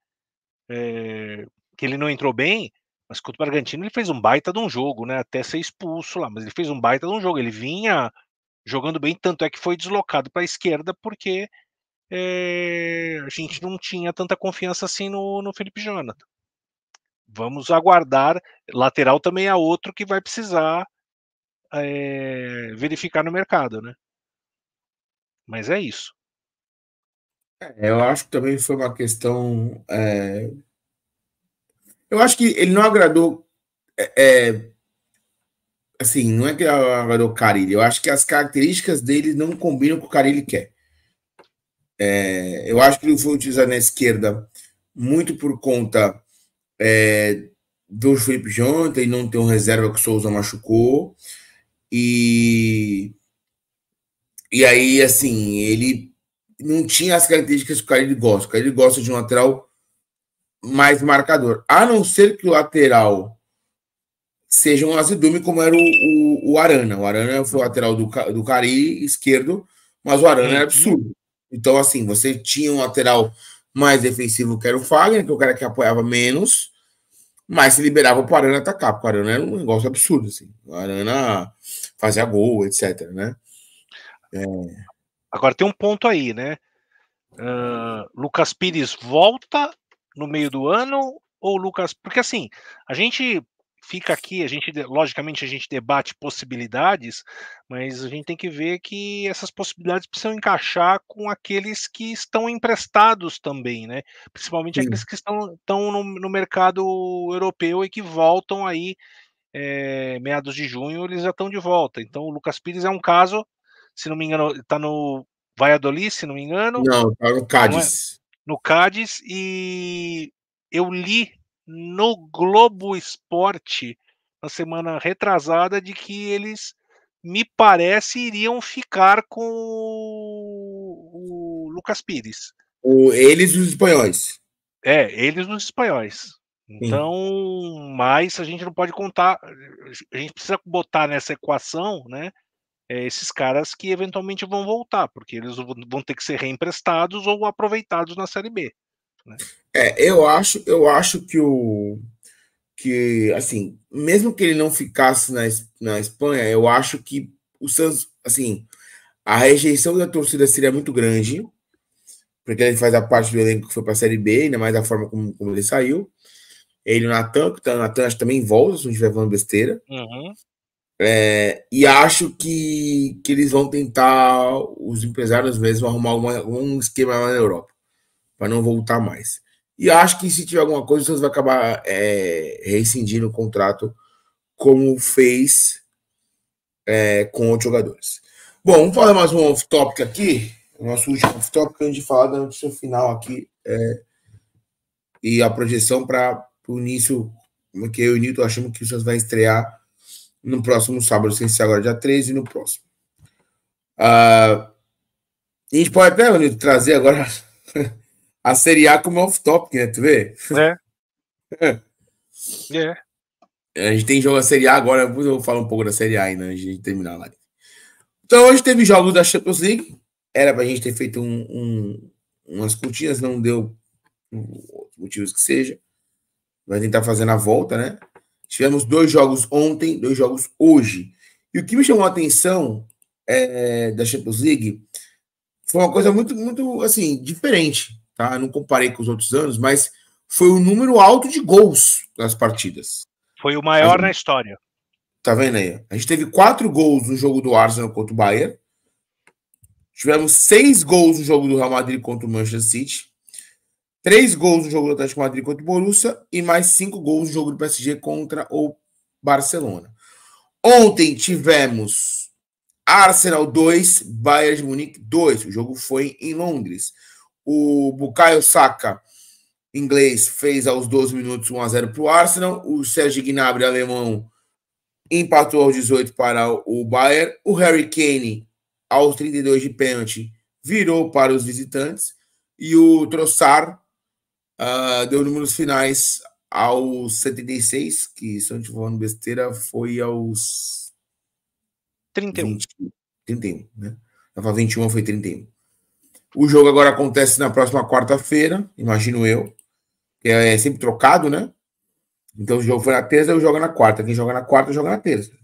É, que ele não entrou bem, mas contra o Bragantino ele fez um baita de um jogo, né? Até ser expulso lá, mas ele fez um baita de um jogo. Ele vinha jogando bem, tanto é que foi deslocado para a esquerda porque é, a gente não tinha tanta confiança assim no, no Felipe Jonathan. Vamos aguardar. Lateral também é outro que vai precisar é, verificar no mercado, né? Mas é isso. É, eu acho que também foi uma questão. É... Eu acho que ele não agradou. É... é assim, não é que agradou o Carilli. Eu acho que as características dele não combinam com o Carilli quer. É, eu acho que ele foi utilizado na esquerda muito por conta do Felipe Jonathan e não ter um reserva que o Souza machucou. E e aí, assim, ele não tinha as características que o Carille gosta. O Carille gosta de um lateral mais marcador. A não ser que o lateral seja um azedume, como era o, o, o Arana. O Arana foi o lateral do, do Carille, esquerdo, mas o Arana era uhum. absurdo. Então, assim, você tinha um lateral mais defensivo que era o Fagner, que é o cara que apoiava menos, mas se liberava para o Arana atacar, porque o Arana era um negócio absurdo, assim. O Arana fazia gol, etc, né? É. Agora tem um ponto aí, né? Uh, Lucas Pires volta no meio do ano ou Lucas? Porque assim, a gente fica aqui, a gente logicamente a gente debate possibilidades, mas a gente tem que ver que essas possibilidades precisam encaixar com aqueles que estão emprestados também, né? Principalmente Sim. aqueles que estão, estão no, no, mercado europeu e que voltam aí é, meados de junho, eles já estão de volta. Então o Lucas Pires é um caso se não me engano, está no Valladolid, se não me engano. Não, está no é? Cádiz. É? No Cádiz, e eu li no Globo Esporte na semana retrasada de que eles me parece iriam ficar com o, o Lucas Pires. O, eles os espanhóis. É, eles os espanhóis. Então, Sim. mas a gente não pode contar, a gente precisa botar nessa equação, né, é, esses caras que eventualmente vão voltar, porque eles vão ter que ser reemprestados ou aproveitados na Série B. Né? É, eu acho, eu acho que o que assim, mesmo que ele não ficasse na, na Espanha, eu acho que o Santos, assim, a rejeição da torcida seria muito grande, porque ele faz a parte do elenco que foi para a Série B, ainda mais a forma como, como ele saiu. Ele e o Natan, que tá, o Natan também volta, se não estiver falando besteira. Uhum. É, e acho que, que eles vão tentar, os empresários mesmo, arrumar uma, um esquema lá na Europa, para não voltar mais. E acho que se tiver alguma coisa, o Santos vai acabar é, rescindindo o contrato, como fez é, com outros jogadores. Bom, vamos falar mais um off-topic aqui, nosso último off-topic, antes de falar da notícia final aqui é, e a projeção para o início, que eu e o Nilton achamos que o Santos vai estrear no próximo sábado, sem ser agora dia 13, e no próximo. Uh, a gente pode até, trazer agora a Série A como off-topic, né? Tu vê? É. é. é. A gente tem jogo da Série A agora, eu vou falar um pouco da Série A ainda, a gente terminar a live. Então, hoje teve jogos da Champions League. Era pra gente ter feito um, um, umas curtinhas, não deu motivos que seja. Vai tentar fazer na volta, né? Tivemos dois jogos ontem, dois jogos hoje. E o que me chamou a atenção é, da Champions League foi uma coisa muito, muito assim, diferente. Tá? Eu não comparei com os outros anos, mas foi o um número alto de gols nas partidas. Foi o maior gente, na história. Tá vendo aí? A gente teve quatro gols no jogo do Arsenal contra o Bayern. Tivemos seis gols no jogo do Real Madrid contra o Manchester City. Três gols no jogo do Atlético Madrid contra o Borussia e mais cinco gols no jogo do PSG contra o Barcelona. Ontem tivemos Arsenal 2, Bayern de Munique 2. O jogo foi em Londres. O Bukayo Saka, inglês, fez aos 12 minutos 1 a 0 para o Arsenal. O Sérgio Gnabry, alemão, empatou aos 18 para o Bayern. O Harry Kane, aos 32 de pênalti, virou para os visitantes. E o Trossard Uh, deu números finais aos 76, que se eu não estiver falando besteira, foi aos 31. 20, 31, né? Tava 21 foi 31. O jogo agora acontece na próxima quarta-feira, imagino eu. é sempre trocado, né? Então o jogo foi na terça, eu jogo na quarta. Quem joga na quarta, joga na terça.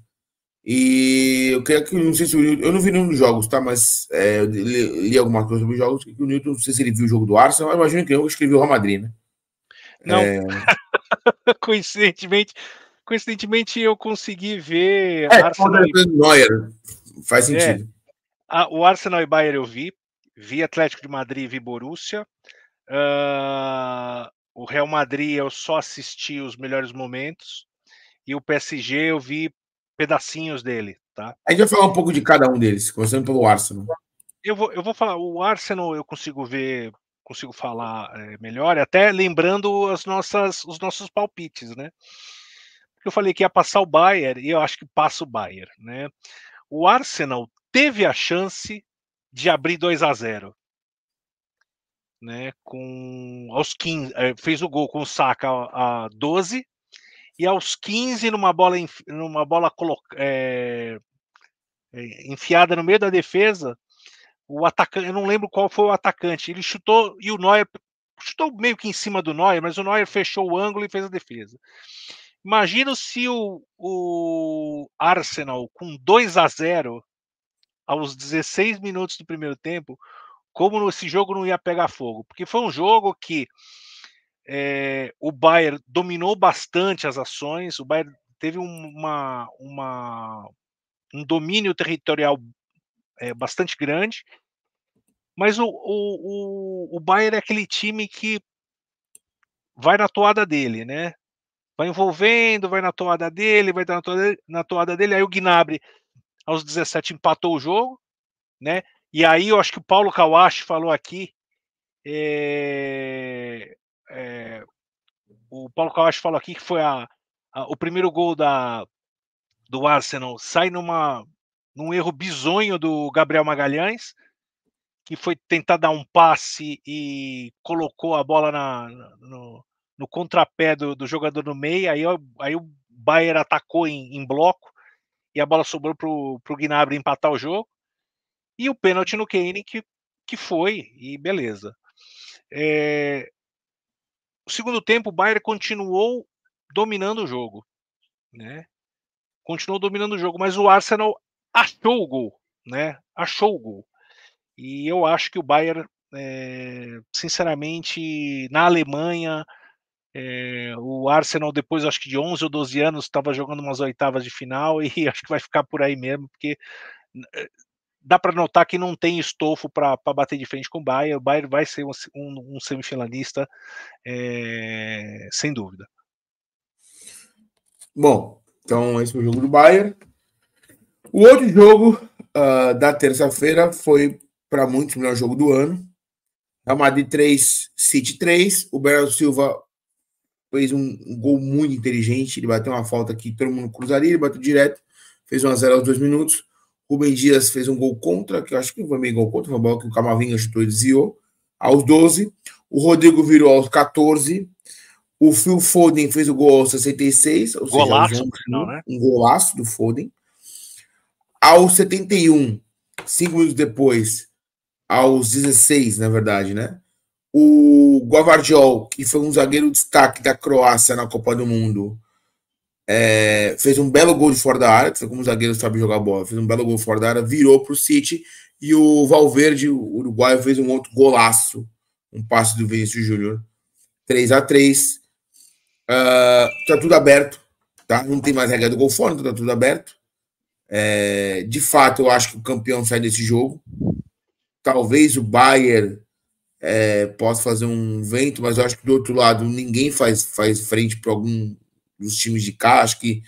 E eu queria que não sei se o Newton, eu não vi nenhum dos jogos, tá? Mas é, eu li, li alguma coisa sobre os jogos. Que o Newton, não sei se ele viu o jogo do Arsenal, mas imagino que eu escrevi o Real Madrid, né? Não. É... coincidentemente, coincidentemente eu consegui ver. É, Arsenal e... faz é. sentido. É. o Arsenal e Bayern eu vi, vi Atlético de Madrid, vi Borussia. Uh, o Real Madrid eu só assisti os melhores momentos e o PSG eu vi pedacinhos dele, tá? A gente vai falar um pouco de cada um deles, começando pelo Arsenal. Eu vou, eu vou falar, o Arsenal eu consigo ver, consigo falar é, melhor, até lembrando as nossas, os nossos palpites, né? Porque eu falei que ia passar o Bayern e eu acho que passa o Bayern, né? O Arsenal teve a chance de abrir 2 a 0 né, com aos 15, é, fez o gol com o Saka a 12 e aos 15, numa bola, numa bola é, enfiada no meio da defesa, o atacante, eu não lembro qual foi o atacante, ele chutou e o Neuer chutou meio que em cima do Neuer, mas o Neuer fechou o ângulo e fez a defesa. Imagina se o, o Arsenal com 2 a 0 aos 16 minutos do primeiro tempo, como esse jogo não ia pegar fogo, porque foi um jogo que é, o Bayern dominou bastante as ações, o Bayern teve uma, uma um domínio territorial é, bastante grande, mas o, o, o, o Bayern é aquele time que vai na toada dele, né? Vai envolvendo, vai na toada dele, vai na toada, na toada dele. Aí o Gnabry, aos 17, empatou o jogo, né? E aí eu acho que o Paulo Kawashi falou aqui é, é, o Paulo Cavacho falou aqui que foi a, a, o primeiro gol da, do Arsenal sai numa, num erro bizonho do Gabriel Magalhães, que foi tentar dar um passe e colocou a bola na, no, no contrapé do, do, jogador no meio, aí, aí o Bayer atacou em, em bloco e a bola sobrou para o Gnabry empatar o jogo. E o pênalti no Kane, que, que foi, e beleza. É, o segundo tempo, o Bayern continuou dominando o jogo, né? Continuou dominando o jogo, mas o Arsenal achou o gol, né? Achou o gol. E eu acho que o Bayern, é, sinceramente, na Alemanha, é, o Arsenal, depois acho que de 11 ou 12 anos, estava jogando umas oitavas de final e acho que vai ficar por aí mesmo, porque eh, dá para notar que não tem estofo para bater de frente com o Bayern. O Bayern vai ser um, um, um semifinalista, é, sem dúvida. Bom, então esse é foi o jogo do Bayern. O outro jogo uh, da terça-feira foi, para muitos, o melhor jogo do ano. Real Madrid 3, City 3. O Bernardo Silva fez um, um gol muito inteligente. Ele bateu uma falta que todo mundo cruzaria, ele bateu direto. Fez 1 a 0 aos dois minutos. Rubem Dias fez um gol contra, que eu acho que foi meio gol contra, foi uma bola que o Camavinga chutou e desviou, aos 12. O Rodrigo virou aos 14. O Phil Foden fez o gol aos 66. Ou golaço, seja, final, né? um golaço do Foden. Aos 71, cinco minutos depois, aos 16, na verdade, né? O Guavardiol, que foi um zagueiro destaque da Croácia na Copa do Mundo, é, fez um belo gol de fora da área, foi como o zagueiro sabe jogar bola. Fez um belo gol fora da área, virou para o City. E o Valverde, o uruguaio, fez um outro golaço. Um passe do Vinícius Júnior. 3 a 3 Está ah, tudo aberto. Tá? Não tem mais regra do gol fora, está então tudo aberto. É, de fato, eu acho que o campeão sai desse jogo. Talvez o Bayern é, possa fazer um vento, mas eu acho que do outro lado ninguém faz, faz frente para algum dos times de cá. Acho que,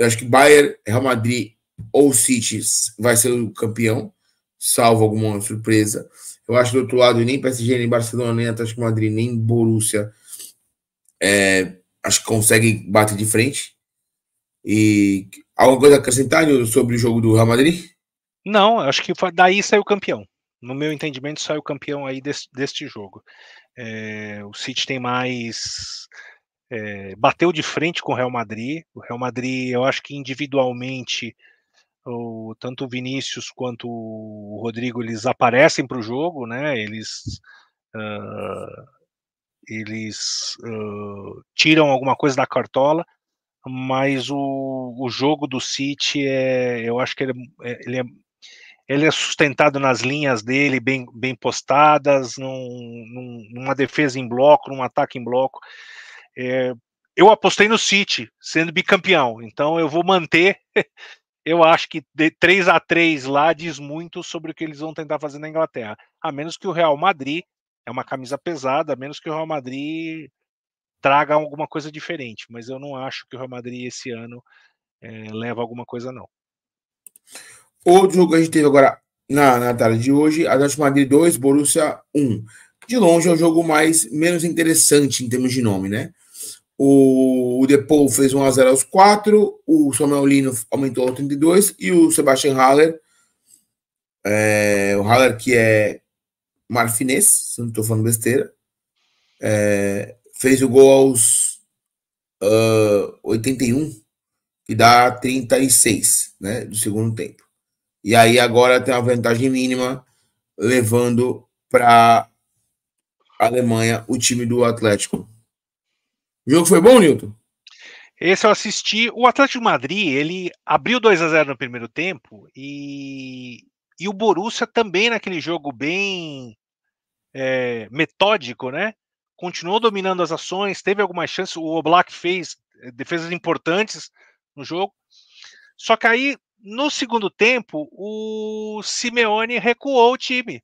acho que Bayern, Real Madrid ou City vai ser o campeão, salvo alguma surpresa. Eu acho do outro lado, nem PSG, nem Barcelona, nem Atlético Madrid, nem Borussia é, acho que conseguem bater de frente. E alguma coisa a acrescentar sobre o jogo do Real Madrid? Não, acho que daí saiu campeão. No meu entendimento, saiu campeão aí deste jogo. É, o City tem mais é, bateu de frente com o Real Madrid. O Real Madrid, eu acho que individualmente, o, tanto o Vinícius quanto o Rodrigo, eles aparecem para o jogo, né? Eles uh, eles uh, tiram alguma coisa da cartola, mas o, o jogo do City é, eu acho que ele é, é, ele é, ele é sustentado nas linhas dele, bem, bem postadas, num, num, numa defesa em bloco, num ataque em bloco. É, eu apostei no City sendo bicampeão, então eu vou manter. Eu acho que de 3 a 3 lá diz muito sobre o que eles vão tentar fazer na Inglaterra. A menos que o Real Madrid é uma camisa pesada, a menos que o Real Madrid traga alguma coisa diferente, mas eu não acho que o Real Madrid esse ano é, leva alguma coisa, não. Outro jogo que a gente teve agora na, na tarde de hoje, Atlético Madrid 2, Borussia 1. De longe é o jogo mais menos interessante em termos de nome, né? O, o Depou fez 1 x 0 aos 4, o Samuel Lino aumentou ao 32 e o Sebastian Haller, é, o Haller que é marfinês, se não estou falando besteira, é, fez o gol aos uh, 81, e dá 36 né, do segundo tempo. E aí agora tem uma vantagem mínima, levando para a Alemanha o time do Atlético. O jogo foi bom, Nilton? Esse eu assisti. O Atlético de Madrid, ele abriu 2 a 0 no primeiro tempo e, e o Borussia também naquele jogo bem é, metódico, né? Continuou dominando as ações, teve algumas chances. O Oblak fez eh, defesas importantes no jogo. Só que aí, no segundo tempo, o Simeone recuou o time.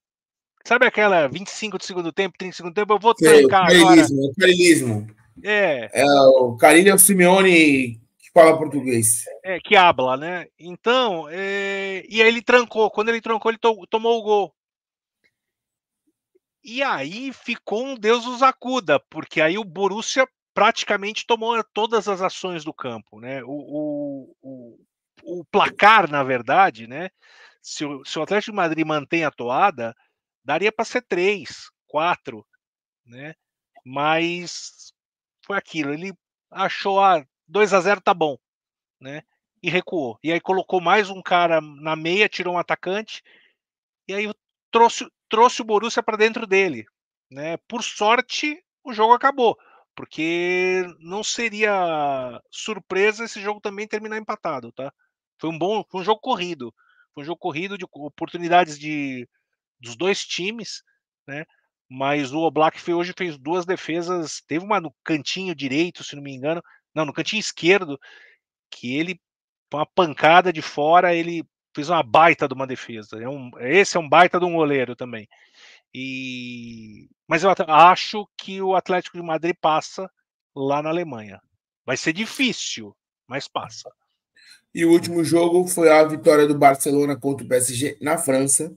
Sabe aquela 25 do segundo tempo, 30 do segundo tempo? Eu vou trancar agora. carilismo. É. é o Carilho Simeone que fala português. É, que habla, né? Então, é... e aí ele trancou. Quando ele trancou, ele to tomou o gol. E aí ficou um Deus os acuda, porque aí o Borussia praticamente tomou todas as ações do campo, né? O, o, o, o placar, na verdade, né? Se o, se o, Atlético de Madrid mantém a toada, daria para ser três, quatro, né? Mas foi aquilo. Ele achou, ah, 2 a 0 tá bom, né? E recuou. E aí colocou mais um cara na meia, tirou um atacante, e aí trouxe, trouxe o Borussia para dentro dele. Né? Por sorte, o jogo acabou, porque não seria surpresa esse jogo também terminar empatado, tá? Foi um bom, foi um jogo corrido, foi um jogo corrido de oportunidades de dos dois times, né? mas o Oblak hoje fez duas defesas, teve uma no cantinho direito, se não me engano, não, no cantinho esquerdo, que ele, com uma pancada de fora, ele fez uma baita de uma defesa. É um, esse é um baita de um goleiro também. E, mas eu acho que o Atlético de Madrid passa lá na Alemanha. Vai ser difícil, mas passa. E o último jogo foi a vitória do Barcelona contra o PSG na França,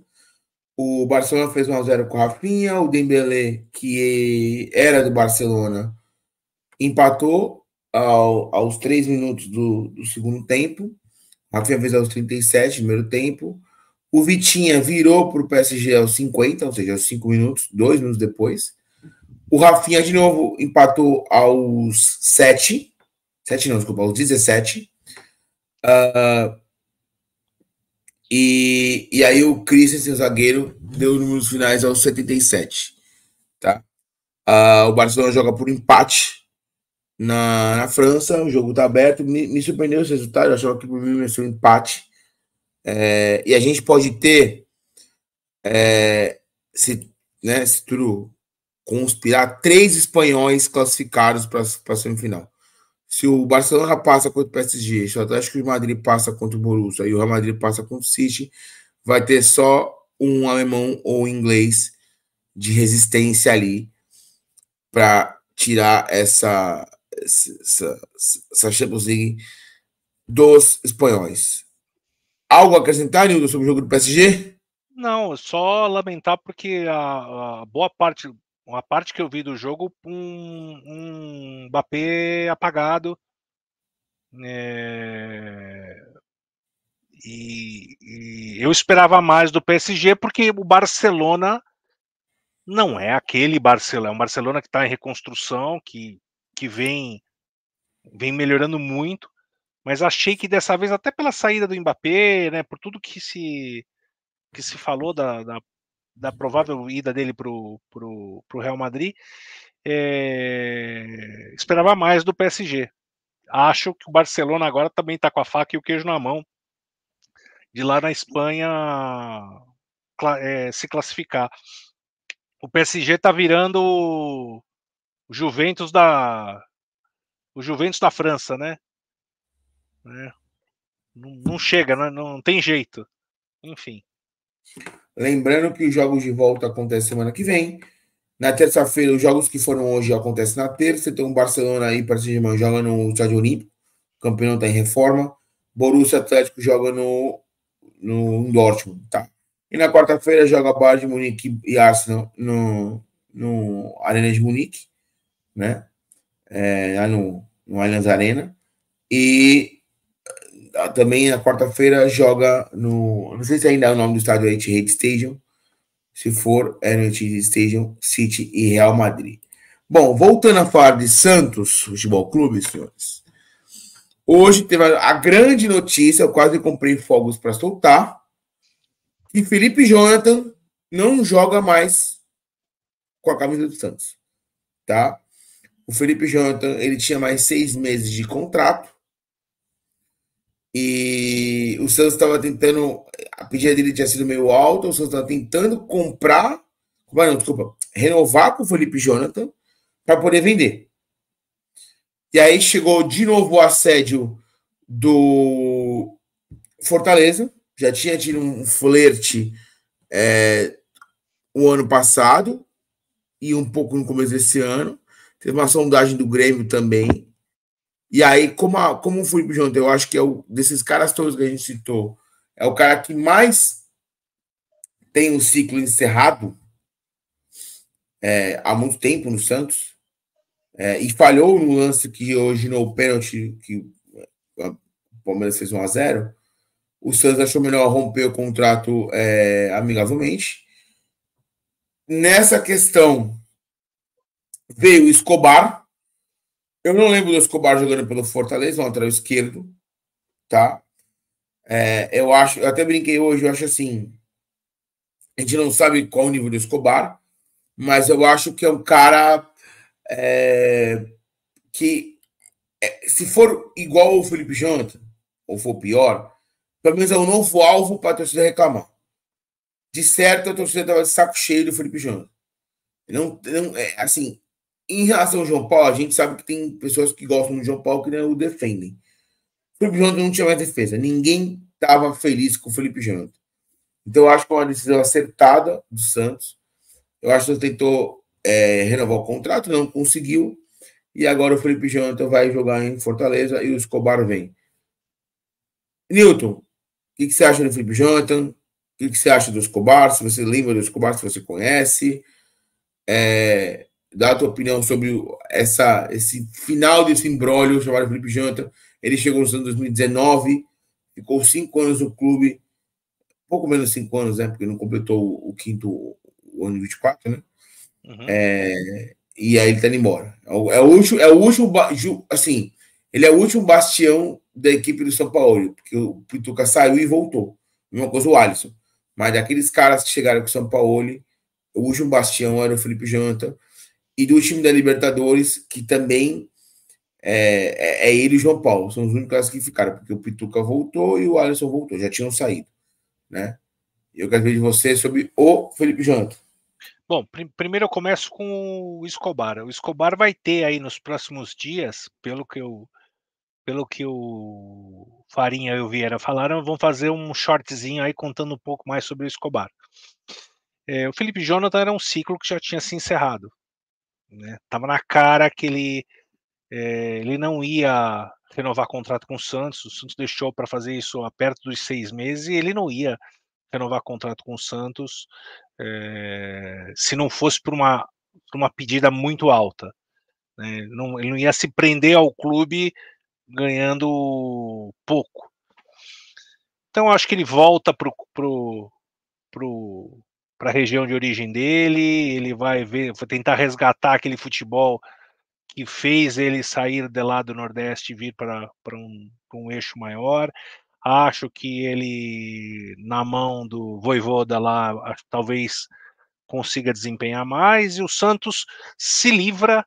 o Barcelona fez 1x0 com o Rafinha. O Dembélé, que era do Barcelona, empatou ao, aos 3 minutos do, do segundo tempo. A Rafinha fez aos 37, primeiro tempo. O Vitinha virou para o PSG aos 50, ou seja, aos 5 minutos, 2 minutos depois. O Rafinha, de novo, empatou aos 7. 7 não, desculpa, aos 17. Uh, ah, e, e aí o Christensen, zagueiro, deu números finais aos 77. Tá? Uh, o Barcelona joga por empate na, na França, o jogo está aberto. Me, me, surpreendeu esse resultado, eu achava que por mim ia ser um empate. É, e a gente pode ter, é, se, né, se tudo conspirar, três espanhóis classificados para a semifinal se o Barcelona passa contra o PSG, se o Atlético de Madrid passa contra o Borussia e o Real Madrid passa contra o City, vai ter só um alemão ou inglês de resistência ali para tirar essa, essa, essa Champions League dos espanhóis. Algo a acrescentar, Nildo, sobre o jogo do PSG? Não, é só lamentar porque a, a boa parte, uma parte que eu vi do jogo, um, um Mbappé apagado. É... E, e, eu esperava mais do PSG porque o Barcelona não é aquele Barcelona, é um Barcelona que está em reconstrução, que, que vem, vem melhorando muito, mas achei que dessa vez, até pela saída do Mbappé, né, por tudo que se, que se falou da, da da provável ida dele para o Real Madrid, é, esperava mais do PSG. Acho que o Barcelona agora também está com a faca e o queijo na mão de lá na Espanha é, se classificar. O PSG está virando o Juventus da o Juventus da França, né? É. Não, não, chega, não, né? não tem jeito. Enfim. Lembrando que os jogos de volta acontecem semana que vem. Na terça-feira, os jogos que foram hoje acontecem na terça. Tem então, um Barcelona aí, para de germain joga no Estádio Olímpico. O campeão está em reforma. Borussia Atlético joga no, no Dortmund, tá? E na quarta-feira joga Bayern de Munique e Arsenal no, no Arena de Munique, né? É, lá no, no Allianz Arena. E ah, também na quarta-feira joga no. Não sei se ainda é o nome do estádio Etihad Stadium. Se for, é no Etihad Stadium, City e Real Madrid. Bom, voltando a falar de Santos Futebol Clube, senhores. Hoje teve a grande notícia, eu quase comprei fogos para soltar, que Felipe Jonathan não joga mais com a camisa do Santos, tá? O Felipe Jonathan, ele tinha mais seis meses de contrato, e o Santos estava tentando. A pedida dele tinha sido meio alta. O Santos estava tentando comprar. Não, desculpa. Renovar com o Felipe Jonathan para poder vender. E aí chegou de novo o assédio do Fortaleza. Já tinha tido um flerte é, o ano passado e um pouco no começo desse ano. Teve uma sondagem do Grêmio também. E aí, como, a, como o Felipe eu acho que é o, desses caras todos que a gente citou, é o cara que mais tem um ciclo encerrado é, há muito tempo no Santos. É, e falhou no lance que originou o pênalti, que é, o Palmeiras fez 1 a 0 O Santos achou melhor romper o contrato é, amigavelmente. Nessa questão veio o Escobar, eu não lembro do Escobar jogando pelo Fortaleza, um lateral esquerdo, tá? É, eu acho, eu até brinquei hoje, eu acho assim, a gente não sabe qual o nível do Escobar, mas eu acho que é um cara é, que, é, se for igual ao Felipe Jonathan, ou for pior, pelo menos é um novo alvo para a torcida reclamar. De certo, a torcida estava de saco cheio do Felipe Jonathan. Não, não, é, assim, em relação ao João Paulo, a gente sabe que tem pessoas que gostam do João Paulo que não o defendem. O Felipe Jonathan não tinha mais defesa. Ninguém estava feliz com o Felipe Jonathan. Então, eu acho que é uma decisão acertada do Santos. Eu acho que ele tentou é, renovar o contrato, não conseguiu. E agora o Felipe Jonathan vai jogar em Fortaleza e o Escobar vem. Newton, o que, que, você acha do Felipe Jonathan? O que, que, você acha do Escobar? Se você lembra do Escobar, se você conhece. É, dar a tua opinião sobre essa, esse final desse embrólio chamado Felipe Janta. Ele chegou nos anos 2019, ficou cinco anos no clube, pouco menos cinco anos, né? Porque não completou o, quinto o ano de 24, né? Uhum. É, e aí ele tá indo embora. É o, é último, é o último, assim, ele é o último bastião da equipe do São Paulo, porque o Pituca saiu e voltou. Mesma coisa o Alisson. Mas daqueles caras que chegaram com o São Paulo, o último bastião era o Felipe Janta e do time da Libertadores, que também é, é, é, ele e o João Paulo, são os únicos que ficaram, porque o Pituca voltou e o Alisson voltou, já tinham saído, né? Eu quero ver de você sobre o Felipe Janto. Bom, pr primeiro eu começo com o Escobar. O Escobar vai ter aí nos próximos dias, pelo que eu pelo que o Farinha e o Vieira falaram, vão fazer um shortzinho aí contando um pouco mais sobre o Escobar. É, o Felipe Jonathan era um ciclo que já tinha se encerrado. Né? Tava na cara que ele, é, ele não ia renovar contrato com o Santos. O Santos deixou para fazer isso há perto dos seis meses e ele não ia renovar contrato com o Santos é, se não fosse por uma, por uma pedida muito alta. Né? Ele, não, ele não ia se prender ao clube ganhando pouco. Então acho que ele volta pro, pro, pro para a região de origem dele, ele vai ver, vai tentar resgatar aquele futebol que fez ele sair de lá do Nordeste e vir para um, um eixo maior. Acho que ele, na mão do Voivoda lá, talvez consiga desempenhar mais, e o Santos se livra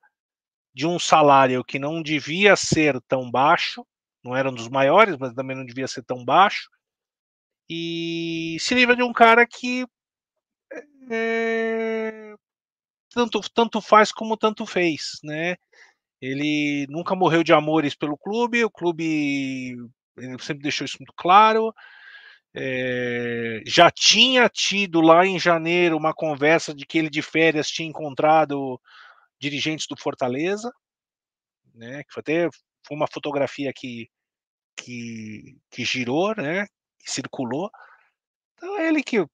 de um salário que não devia ser tão baixo, não era um dos maiores, mas também não devia ser tão baixo, e se livra de um cara que é, tanto, tanto faz como tanto fez, né? Ele nunca morreu de amores pelo clube, o clube sempre deixou isso muito claro. É, já tinha tido lá em janeiro uma conversa de que ele de férias tinha encontrado dirigentes do Fortaleza, né? Que foi até foi uma fotografia que, que, que girou, né? Que circulou. Então é ele que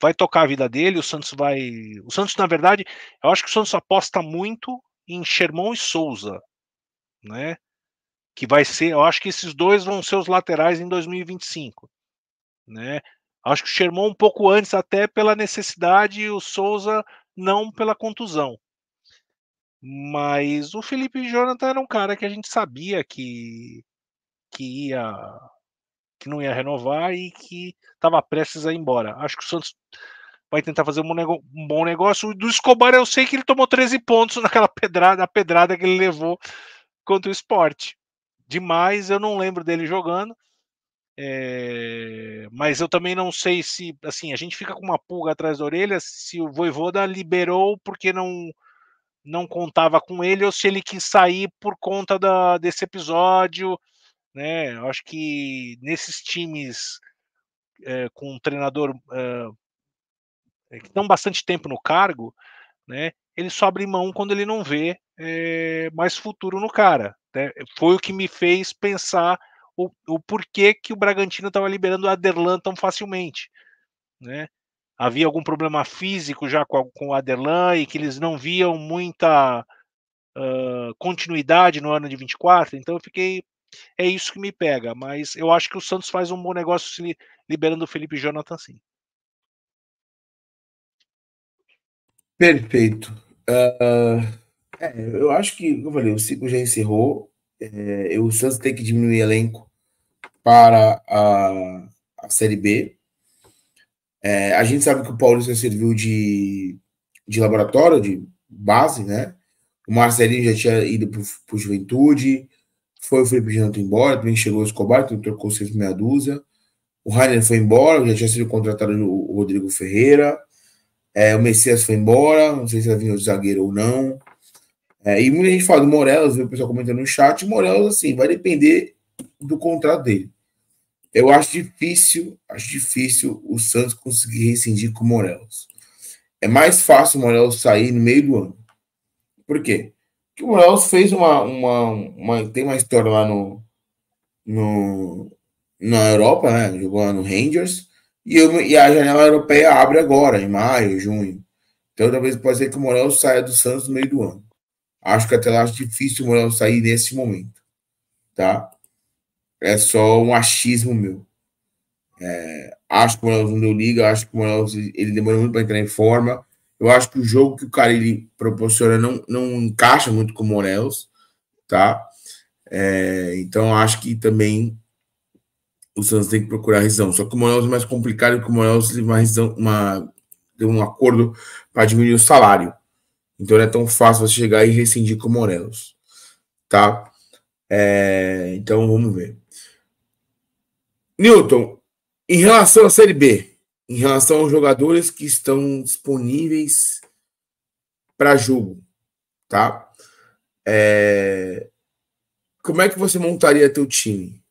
vai tocar a vida dele, o Santos vai. O Santos, na verdade, eu acho que o Santos aposta muito em Sherman e Souza, né? Que vai ser, eu acho que esses dois vão ser os laterais em 2025, né? Acho que o Sherman um pouco antes, até pela necessidade, e o Souza não pela contusão. Mas o Felipe Jonathan era um cara que a gente sabia que, que ia que não ia renovar e que estava prestes a ir embora. Acho que o Santos vai tentar fazer um, nego... um bom negócio. Do Escobar, eu sei que ele tomou 13 pontos naquela pedrada, a pedrada que ele levou contra o esporte. Demais, eu não lembro dele jogando. É... Mas eu também não sei se, assim, a gente fica com uma pulga atrás da orelha se o Voivoda liberou porque não não contava com ele ou se ele quis sair por conta da, desse episódio né? Eu acho que nesses times é, com um treinador é, que estão bastante tempo no cargo, né? Ele só abre mão quando ele não vê é, mais futuro no cara. Né? Foi o que me fez pensar o, o porquê que o Bragantino estava liberando o Aderlan tão facilmente, né? Havia algum problema físico já com, com o Aderlan e que eles não viam muita uh, continuidade no ano de 24, então eu fiquei é isso que me pega, mas eu acho que o Santos faz um bom negócio se liberando o Felipe Jonathan, sim. Perfeito. Uh, é, eu acho que, como eu falei, o ciclo já encerrou. É, o Santos tem que diminuir o elenco para a, a Série B. É, a gente sabe que o Paulista serviu de, de laboratório, de base, né? O Marcelinho já tinha ido para o Juventude, foi o Felipe Renato embora, também chegou o Escobar, então trocou sempre meia dúzia. O Rainer foi embora, já tinha sido contratado o Rodrigo Ferreira. É, o Messias foi embora, não sei se vai vir o zagueiro ou não. É, e muita gente fala do Morelos, viu o pessoal comentando no chat. Morelos, assim, vai depender do contrato dele. Eu acho difícil, acho difícil o Santos conseguir rescindir com o Morelos. É mais fácil o Morelos sair no meio do ano. Por quê? que o Moraes fez uma, uma, uma, Tem uma história lá no. no na Europa, né? Jogou lá no Rangers. E, eu, e a janela europeia abre agora, em maio, junho. Então talvez pode ser que o Moraes saia do Santos no meio do ano. Acho que até lá acho é difícil o Moraes sair nesse momento. Tá? É só um achismo meu. É, acho que o Moraes não deu liga, acho que o Moraes ele demorou muito para entrar em forma. Eu acho que o jogo que o Carilli proporciona não, não encaixa muito com o Morelos, tá? É, então acho que também o Santos tem que procurar rescisão. Só que o Morelos é mais complicado porque o Morelos tem uma rescisão, uma, um acordo para diminuir o salário. Então não é tão fácil você chegar e rescindir com o Morelos, tá? É, então vamos ver. Newton, em relação à Série B, em relação aos jogadores que estão disponíveis para jogo, tá? É... Como é que você montaria teu time,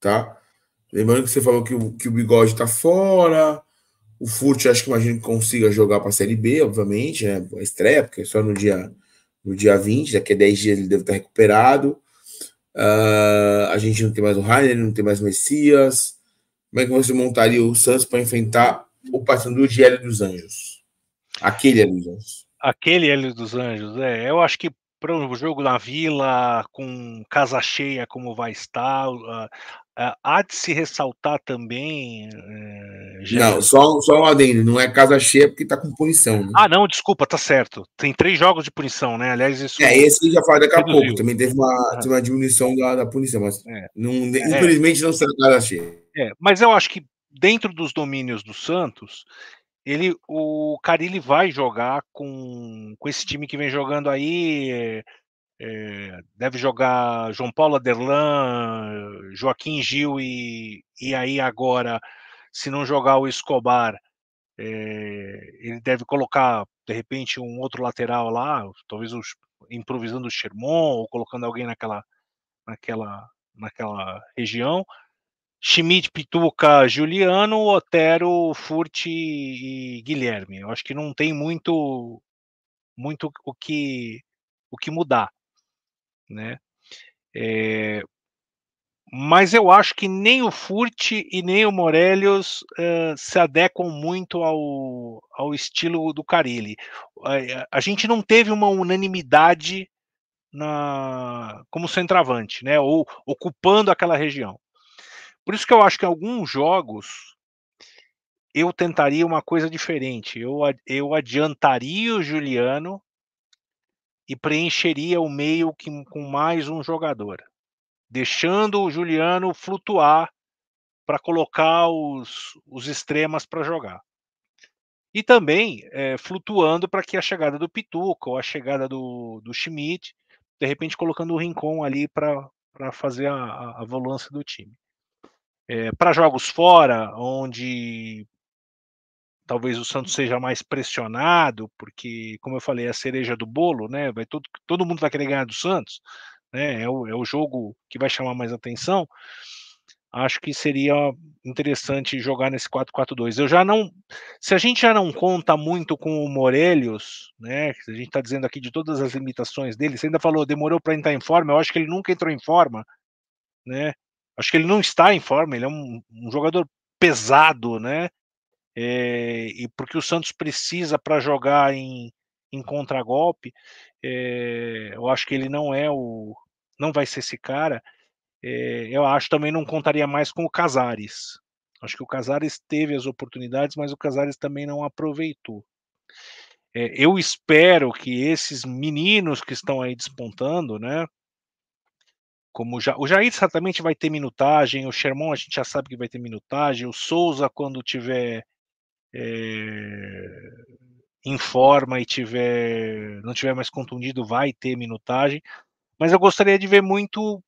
tá? Lembrando que você falou que o, que o Bigode está fora, o Furt acho que imagino que consiga jogar para a Série B, obviamente, né? A estreia, porque é só no dia no dia 20, daqui a 10 dias ele deve estar tá recuperado. Uh, a gente não tem mais o Rainer, não tem mais o Messias como é que você montaria o Santos para enfrentar o Paysandu de Hélio dos Anjos? Aquele Hélio dos Anjos. Aquele Hélio dos Anjos, é. Eu acho que para o jogo na Vila, com casa cheia como vai estar, uh, uh, há de se ressaltar também... Uh, é, já... Não, só, só um adendo, não é casa cheia porque está com punição. Né? Ah, não, desculpa, tá certo. Tem três jogos de punição, né? Aliás, isso... É, esse eu já falei daqui a pouco, também teve uma, ah. teve uma diminuição da, da punição, mas é. não, é. infelizmente não será casa cheia. É, mas eu acho que dentro dos domínios do Santos, ele, o Carilli vai jogar com, com esse time que vem jogando aí. É, deve jogar João Paulo Aderlan, Joaquim Gil e, e aí agora, se não jogar o Escobar, é, ele deve colocar de repente um outro lateral lá, talvez os, improvisando o Sherman ou colocando alguém naquela, naquela, naquela região. Schmidt, Pituca, Juliano, Otero, Furti e Guilherme. Eu acho que não tem muito muito o que o que mudar, né? É, mas eu acho que nem o Furti e nem o Morelius eh, se adequam muito ao, ao estilo do Carilli. A, a, gente não teve uma unanimidade na como centroavante, né? Ou ocupando aquela região. Por isso que eu acho que alguns jogos eu tentaria uma coisa diferente. Eu, eu adiantaria o Juliano e preencheria o meio que, com mais um jogador, deixando o Juliano flutuar para colocar os, os extremas para jogar. E também é, flutuando para que a chegada do Pituca ou a chegada do, do Schmidt, de repente colocando o Rincon ali para fazer a, a, a volância do time. É, eh, para jogos fora, onde talvez o Santos seja mais pressionado, porque, como eu falei, é a cereja do bolo, né? Vai todo, todo mundo vai querer ganhar do Santos, né? É o, é o jogo que vai chamar mais atenção. Acho que seria interessante jogar nesse 4-4-2. Eu já não. Se a gente já não conta muito com o Morelhos, né? A gente está dizendo aqui de todas as limitações dele. Você ainda falou, demorou para entrar em forma. Eu acho que ele nunca entrou em forma, né? Acho que ele não está em forma, ele é um, um jogador pesado, né? É, e porque o Santos precisa para jogar em, em contragolpe, é, eu acho que ele não é o. não vai ser esse cara. É, eu acho também não contaria mais com o Casares. Acho que o Casares teve as oportunidades, mas o Casares também não aproveitou. É, eu espero que esses meninos que estão aí despontando, né, como já, o Jair certamente vai ter minutagem, o Sherman a gente já sabe que vai ter minutagem, o Souza quando tiver é, em forma e tiver não tiver mais contundido vai ter minutagem, mas eu gostaria de ver muito,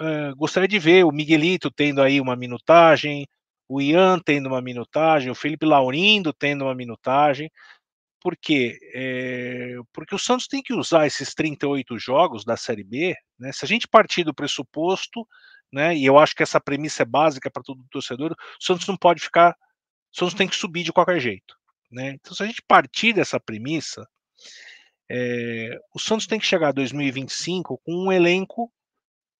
é, gostaria de ver o Miguelito tendo aí uma minutagem, o Ian tendo uma minutagem, o Felipe Laurindo tendo uma minutagem, por quê? É, porque o Santos tem que usar esses 38 jogos da Série B, né? Se a gente partir do pressuposto, né? E eu acho que essa premissa é básica para todo torcedor, o Santos não pode ficar. O Santos tem que subir de qualquer jeito. Né? Então, se a gente partir dessa premissa, é, o Santos tem que chegar a 2025 com um elenco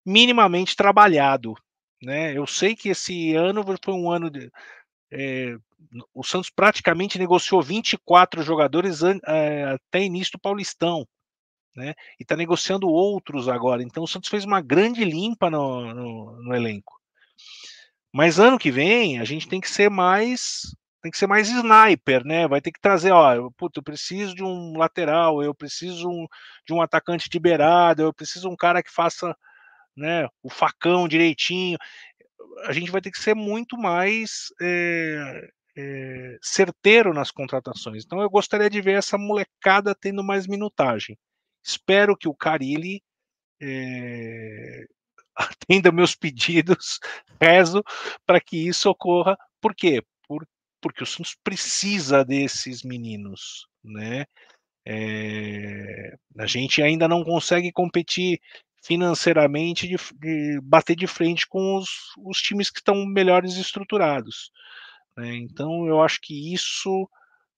minimamente trabalhado. Né? Eu sei que esse ano foi um ano de, é, o Santos praticamente negociou 24 jogadores é, até início do Paulistão. Né, e está negociando outros agora. Então o Santos fez uma grande limpa no, no, no, elenco. Mas ano que vem a gente tem que ser mais tem que ser mais sniper, né? Vai ter que trazer, ó, puto, eu preciso de um lateral, eu preciso um, de um atacante de beirada, eu preciso um cara que faça, né, o facão direitinho. A gente vai ter que ser muito mais é, é, certeiro nas contratações. Então eu gostaria de ver essa molecada tendo mais minutagem. Espero que o Carilli é, atenda meus pedidos, rezo para que isso ocorra. Por quê? Por, porque o Santos precisa desses meninos, né? É, a gente ainda não consegue competir financeiramente de, de bater de frente com os, os times que estão melhores estruturados. Né? Então, eu acho que isso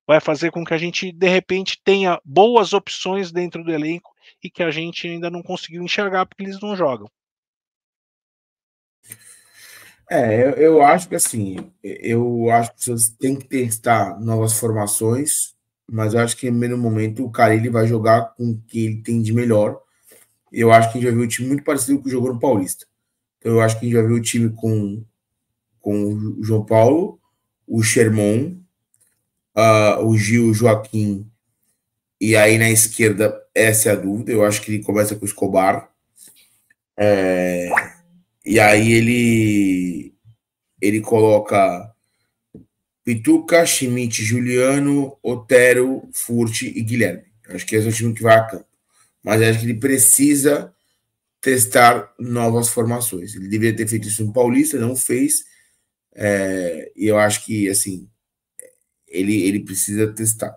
vai fazer com que a gente, de repente, tenha boas opções dentro do elenco e que a gente ainda não conseguiu enxergar porque eles não jogam. É, eu, eu acho que assim, eu acho que vocês têm que testar novas formações, mas eu acho que no primeiro momento o Carilli vai jogar com o que ele tem de melhor. Eu acho que a gente vai ver um time muito parecido com o que jogou no Paulista. Então eu acho que a gente vai ver o time com, com o João Paulo, o Sherman, uh, o Gil Joaquim, e aí na esquerda, essa é a dúvida. Eu acho que ele começa com o Escobar. É, e aí ele, ele coloca Pituca, Schmidt, Juliano, Otero, Furti e Guilherme. acho que esse é o time que vai a campo. Mas acho que ele precisa testar novas formações. Ele deveria ter feito isso no Paulista, não fez. É, e eu acho que, assim, ele, ele precisa testar.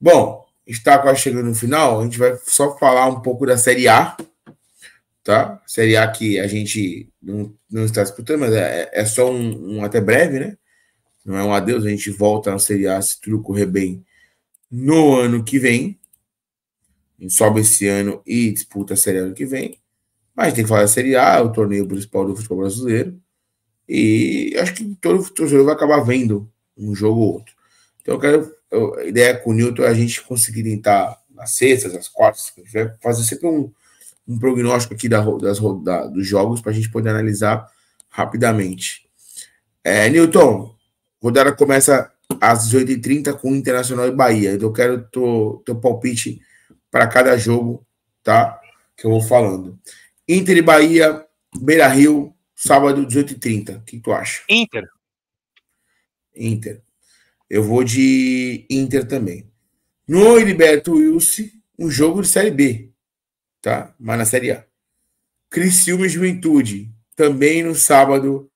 Bom, está quase chegando no final, a gente vai só falar um pouco da Série A, tá? Série A que a gente não, não está disputando, mas é, é, é só um, um, até breve, né? Não é um adeus, a gente volta na Série A se tudo correr bem no ano que vem. A gente sobe esse ano e disputa a Série A ano que vem. Mas tem que falar da Série A, o torneio principal do futebol brasileiro. E acho que todo torcedor vai acabar vendo um jogo ou outro. Então, eu quero, eu, a ideia com o Newton é a gente conseguir tentar nas sextas, nas quartas, fazer sempre um, um prognóstico aqui da, das, da, dos jogos para a gente poder analisar rapidamente. É, Newton, rodada começa às 18h30 com Internacional e Bahia. Então eu quero teu, teu palpite para cada jogo, tá? Que eu vou falando. Inter e Bahia, Beira Rio, Sábado, 18h30. O que tu acha? Inter. Inter. Eu vou de Inter também. No Heriberto Wilson, um jogo de Série B, tá? Mas na Série A. Criciúma e Juventude, também no sábado.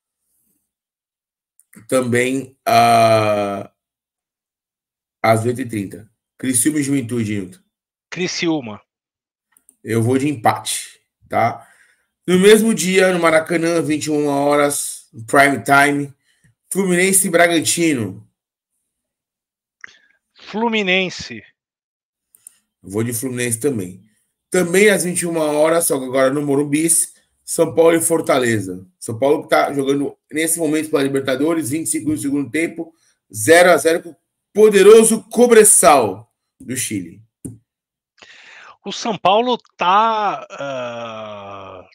Também uh, às 8h30. Criciúma e Juventude, Hilton. Criciúma. Eu vou de empate, tá? No mesmo dia, no Maracanã, 21 horas, prime time, Fluminense e Bragantino. Fluminense. Vou de Fluminense também. Também às 21 horas, só que agora no Morumbi, São Paulo e Fortaleza. São Paulo que está jogando nesse momento pela Libertadores, 25 do segundo tempo, 0 a 0 com o poderoso Cobressal do Chile. O São Paulo está uh, ah,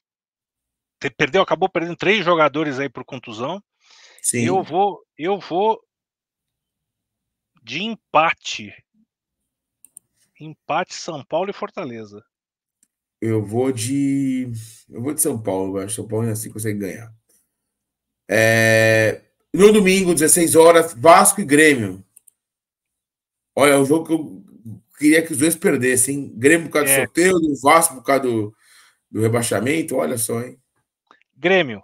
perdeu, acabou perdendo três jogadores aí por contusão. Sim. Eu vou, eu vou de empate. Empate São Paulo e Fortaleza. Eu vou de, eu vou de São Paulo. Acho São Paulo assim consegue ganhar. É... no domingo, 16 horas, Vasco e Grêmio. Olha, é o jogo que eu queria que os dois perdessem. Grêmio por causa é. do sorteio, Vasco por causa do, do rebaixamento. Olha só, hein? Grêmio.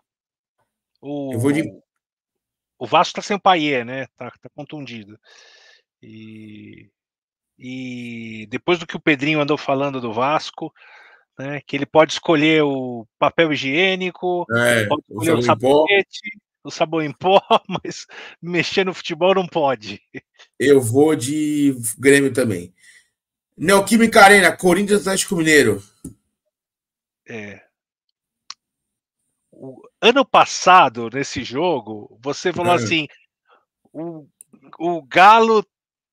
O, eu vou de... o Vasco tá sem o Paier, né? Tá, tá contundido. E, e depois do que o Pedrinho andou falando do Vasco, né, que ele pode escolher o papel higiênico, é, pode escolher o, o sabonete, o sabão em pó, mas mexer no futebol não pode. Eu vou de Grêmio também. Neoquímica Arena, Corinthians Atlético Mineiro. É, o ano passado, nesse jogo, você falou é. assim: o, o Galo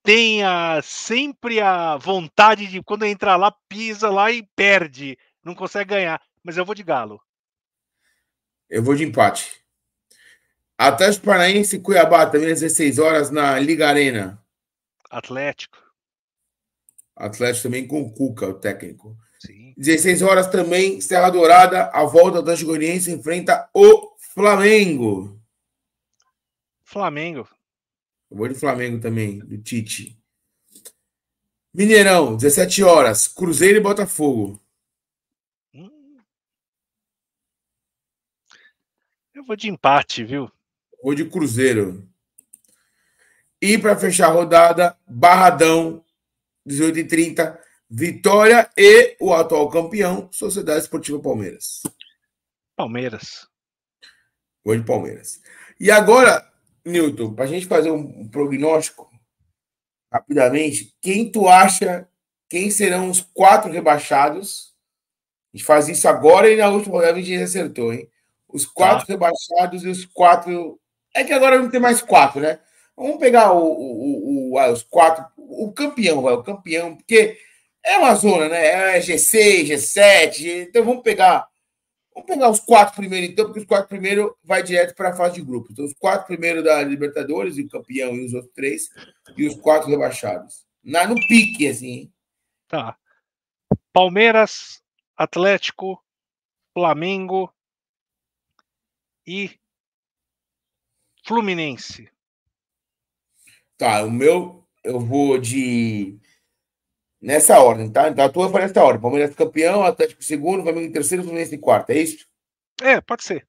tem a, sempre a vontade de, quando entrar lá, pisa lá e perde, não consegue ganhar. Mas eu vou de Galo. Eu vou de empate. Atlético Paranaense Cuiabá, também às 16 horas na Liga Arena. Atlético. Atlético também com o Cuca, o técnico. 16 horas também, Serra Dourada, a volta do Antigoniense enfrenta o Flamengo. Flamengo. Eu vou de Flamengo também, do Tite. Mineirão, 17 horas, Cruzeiro e Botafogo. Eu vou de empate, viu? Vou de Cruzeiro. E para fechar a rodada, Barradão, 18h30, Vitória e o atual campeão, Sociedade Esportiva Palmeiras. Palmeiras. Gol de Palmeiras. E agora, Newton, para a gente fazer um prognóstico rapidamente, quem tu acha quem serão os quatro rebaixados? A gente faz isso agora e na última rodada a gente acertou, hein? Os quatro ah. rebaixados e os quatro. É que agora não tem mais quatro, né? Vamos pegar o, o, o, os quatro. O campeão, vai, o campeão, porque é uma zona, né? É G6, G7. Então vamos pegar. Vamos pegar os quatro primeiros, então, porque os quatro primeiros vai direto para a fase de grupo. Então, os quatro primeiros da Libertadores, o campeão e os outros três, e os quatro rebaixados. Na, no pique, assim. Tá. Palmeiras, Atlético, Flamengo e Fluminense. Tá, o meu eu vou de Nessa ordem, tá? Então a tua foi nessa ordem. Palmeiras é campeão, Atlético segundo, Flamengo em terceiro, Fluminense em quarto, é isso? É, pode ser.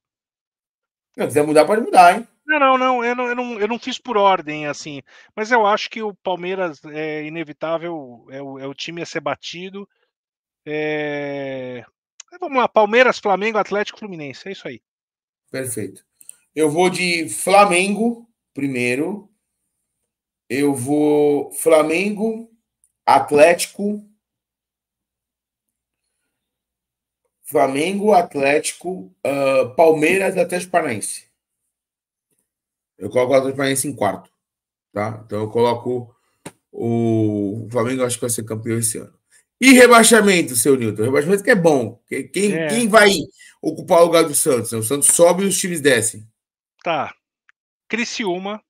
Não, quiser mudar, pode mudar, hein? Não, não, não eu, não, eu não, eu não, fiz por ordem, assim. Mas eu acho que o Palmeiras é inevitável, é o, é o time a ser batido. É... Vamos lá, Palmeiras, Flamengo, Atlético, Fluminense, é isso aí. Perfeito. Eu vou de Flamengo primeiro. Eu vou Flamengo, Atlético. Flamengo, Atlético, uh, Palmeiras e Atlético Paranaense. Eu coloco o Atlético Paranaense em quarto. Tá? Então eu coloco o, o Flamengo, acho que vai ser campeão esse ano. E rebaixamento, seu Nilton? Rebaixamento que é bom. Quem, é. quem vai ocupar o lugar do Santos? Né? O Santos sobe e os times descem. Tá. Criciúma.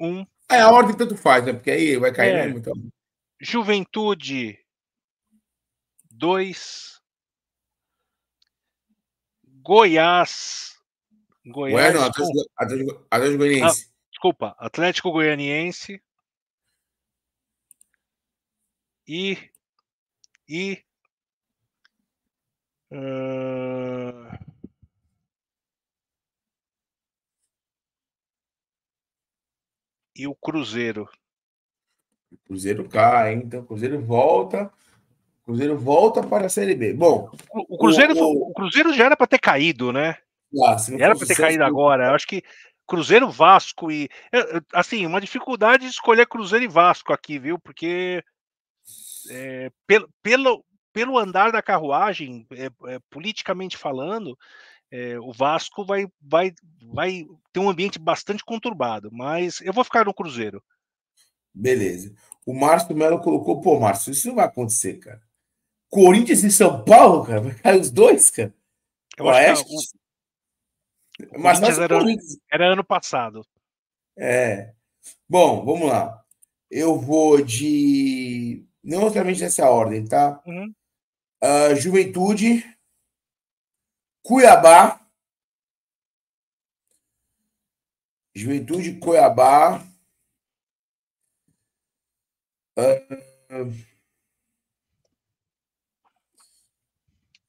Um. É, a ordem tanto faz, né? Porque aí vai cair é. mesmo. Então. Juventude 2. Goiás. Goiás. Bueno, Atlético, Atlético Goianiense. Ah, desculpa, Atlético Goianiense. E. E. Uh... e o Cruzeiro. O Cruzeiro cai, então o Cruzeiro volta. O Cruzeiro volta para a Série B. Bom, o, Cruzeiro, o, o, Cruzeiro já era para ter caído, né? Ah, era para ter caído agora. Eu acho que Cruzeiro, Vasco e é, é, assim uma dificuldade escolher Cruzeiro e Vasco aqui, viu? Porque é, pelo, pelo pelo andar da carruagem, é, é, politicamente falando, é, o Vasco vai, vai, vai ter um ambiente bastante conturbado, mas eu vou ficar no Cruzeiro. Beleza. O Márcio Melo colocou, pô, Márcio, isso não vai acontecer, cara. Corinthians e São Paulo, cara, vai cair os dois, cara. Eu Oeste. Que, é o... Mas o era, era ano passado. É. Bom, vamos lá. Eu vou de. Não exatamente nessa ordem, tá? Uhum. Uh, juventude, Cuiabá. Juventude Cuiabá. Ah,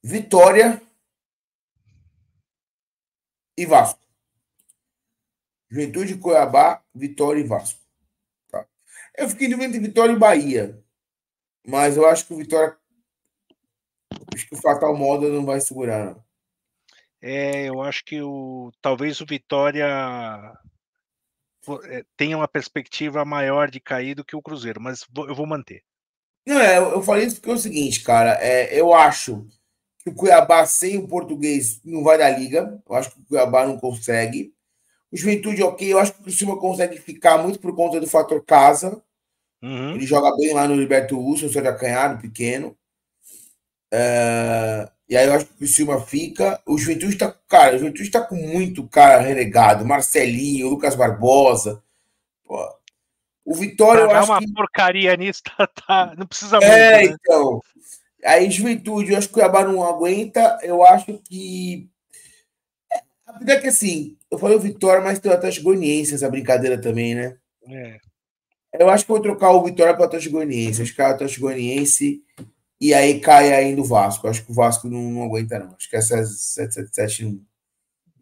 Vitória e Vasco. Juventude Cuiabá, Vitória e Vasco. Tá. Eu fiquei de entre Vitória e Bahia. Mas eu acho que o Vitória. Acho que o Fatal Moda não vai segurar, não. É, eu acho que o, talvez o Vitória eh, tenha uma perspectiva maior de cair do que o Cruzeiro, mas eu vou manter. Não, é, eu falei isso porque é o seguinte, cara, é, eu acho que o Cuiabá sem o português não vai da liga, eu acho que o Cuiabá não consegue. O Juventude, ok, eu acho que o cima consegue ficar muito por conta do fator casa. Uhum. Ele joga bem lá no Liberto Wilson, seu acanhado, pequeno. Eh, e aí eu acho que o Silva fica. O Juventude está, cara, o Juventude está com muito cara renegado. Marcelinho, Lucas Barbosa. Pô. O Vitória, eu acho uma que... porcaria nisso, tá, tá, não precisa é, muito. É, né? então. Aí Juventude, eu acho que o Cuiabá não aguenta. Eu acho que. É, a verdade é que assim, eu falei o Vitória, mas tem o Atlético Goianiense essa brincadeira também, né? É. Eu acho que vou trocar o Vitória para o Atlético Goianiense. Acho que o Atlético Goianiense e aí cai ainda o Vasco. Acho que o Vasco não, não aguenta, não. Acho que essa 777 não,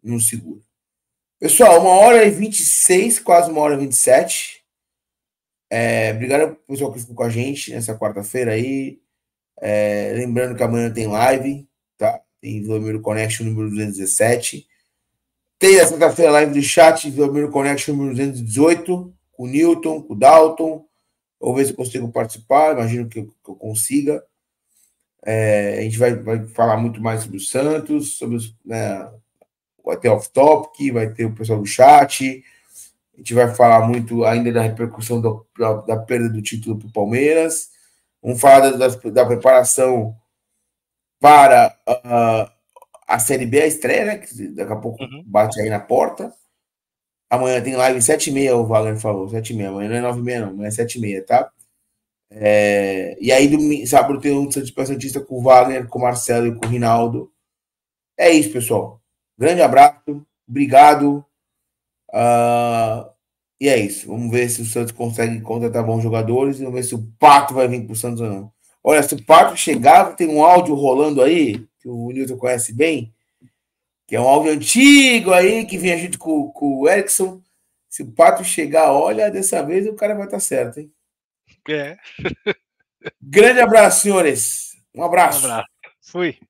não segura. Pessoal, uma hora e 26, quase uma hora e 27. É, obrigado pessoal que ficou com a gente nessa quarta-feira aí. É, lembrando que amanhã tem live, tá? Tem Vilmiro Connection número 217. Tem na sexta-feira live do chat, Vilmiro Connection número 218, com o Newton, com o Dalton. Vou ver se eu consigo participar, imagino que eu, que eu consiga. É, a gente vai, vai, falar muito mais sobre o Santos, sobre os, né, vai ter off-topic, vai ter o pessoal do chat. A gente vai falar muito ainda da repercussão do, da, da, perda do título para o Palmeiras. Vamos falar da, da preparação para uh, a Série B, a estreia, né? Que daqui a pouco uhum. bate aí na porta. Amanhã tem live 7h30, o Wagner falou, 7h30. Amanhã não é 9h30, não, amanhã é 7h30, tá? É, e aí, sábado, tem o Santos Santista com o Wagner, com o Marcelo e com o Rinaldo. É isso, pessoal. Grande abraço, obrigado. Uh, e é isso. Vamos ver se o Santos consegue contratar bons jogadores e vamos ver se o Pato vai vir para o Santos ou não. Olha, se o Pato chegar, tem um áudio rolando aí, que o Nilton conhece bem, que é um áudio antigo aí, que vinha junto com, com o Erickson. Se o Pato chegar, olha, dessa vez o cara vai estar tá certo, hein? É. Grande abraço, senhores. Um abraço. Um abraço. Fui.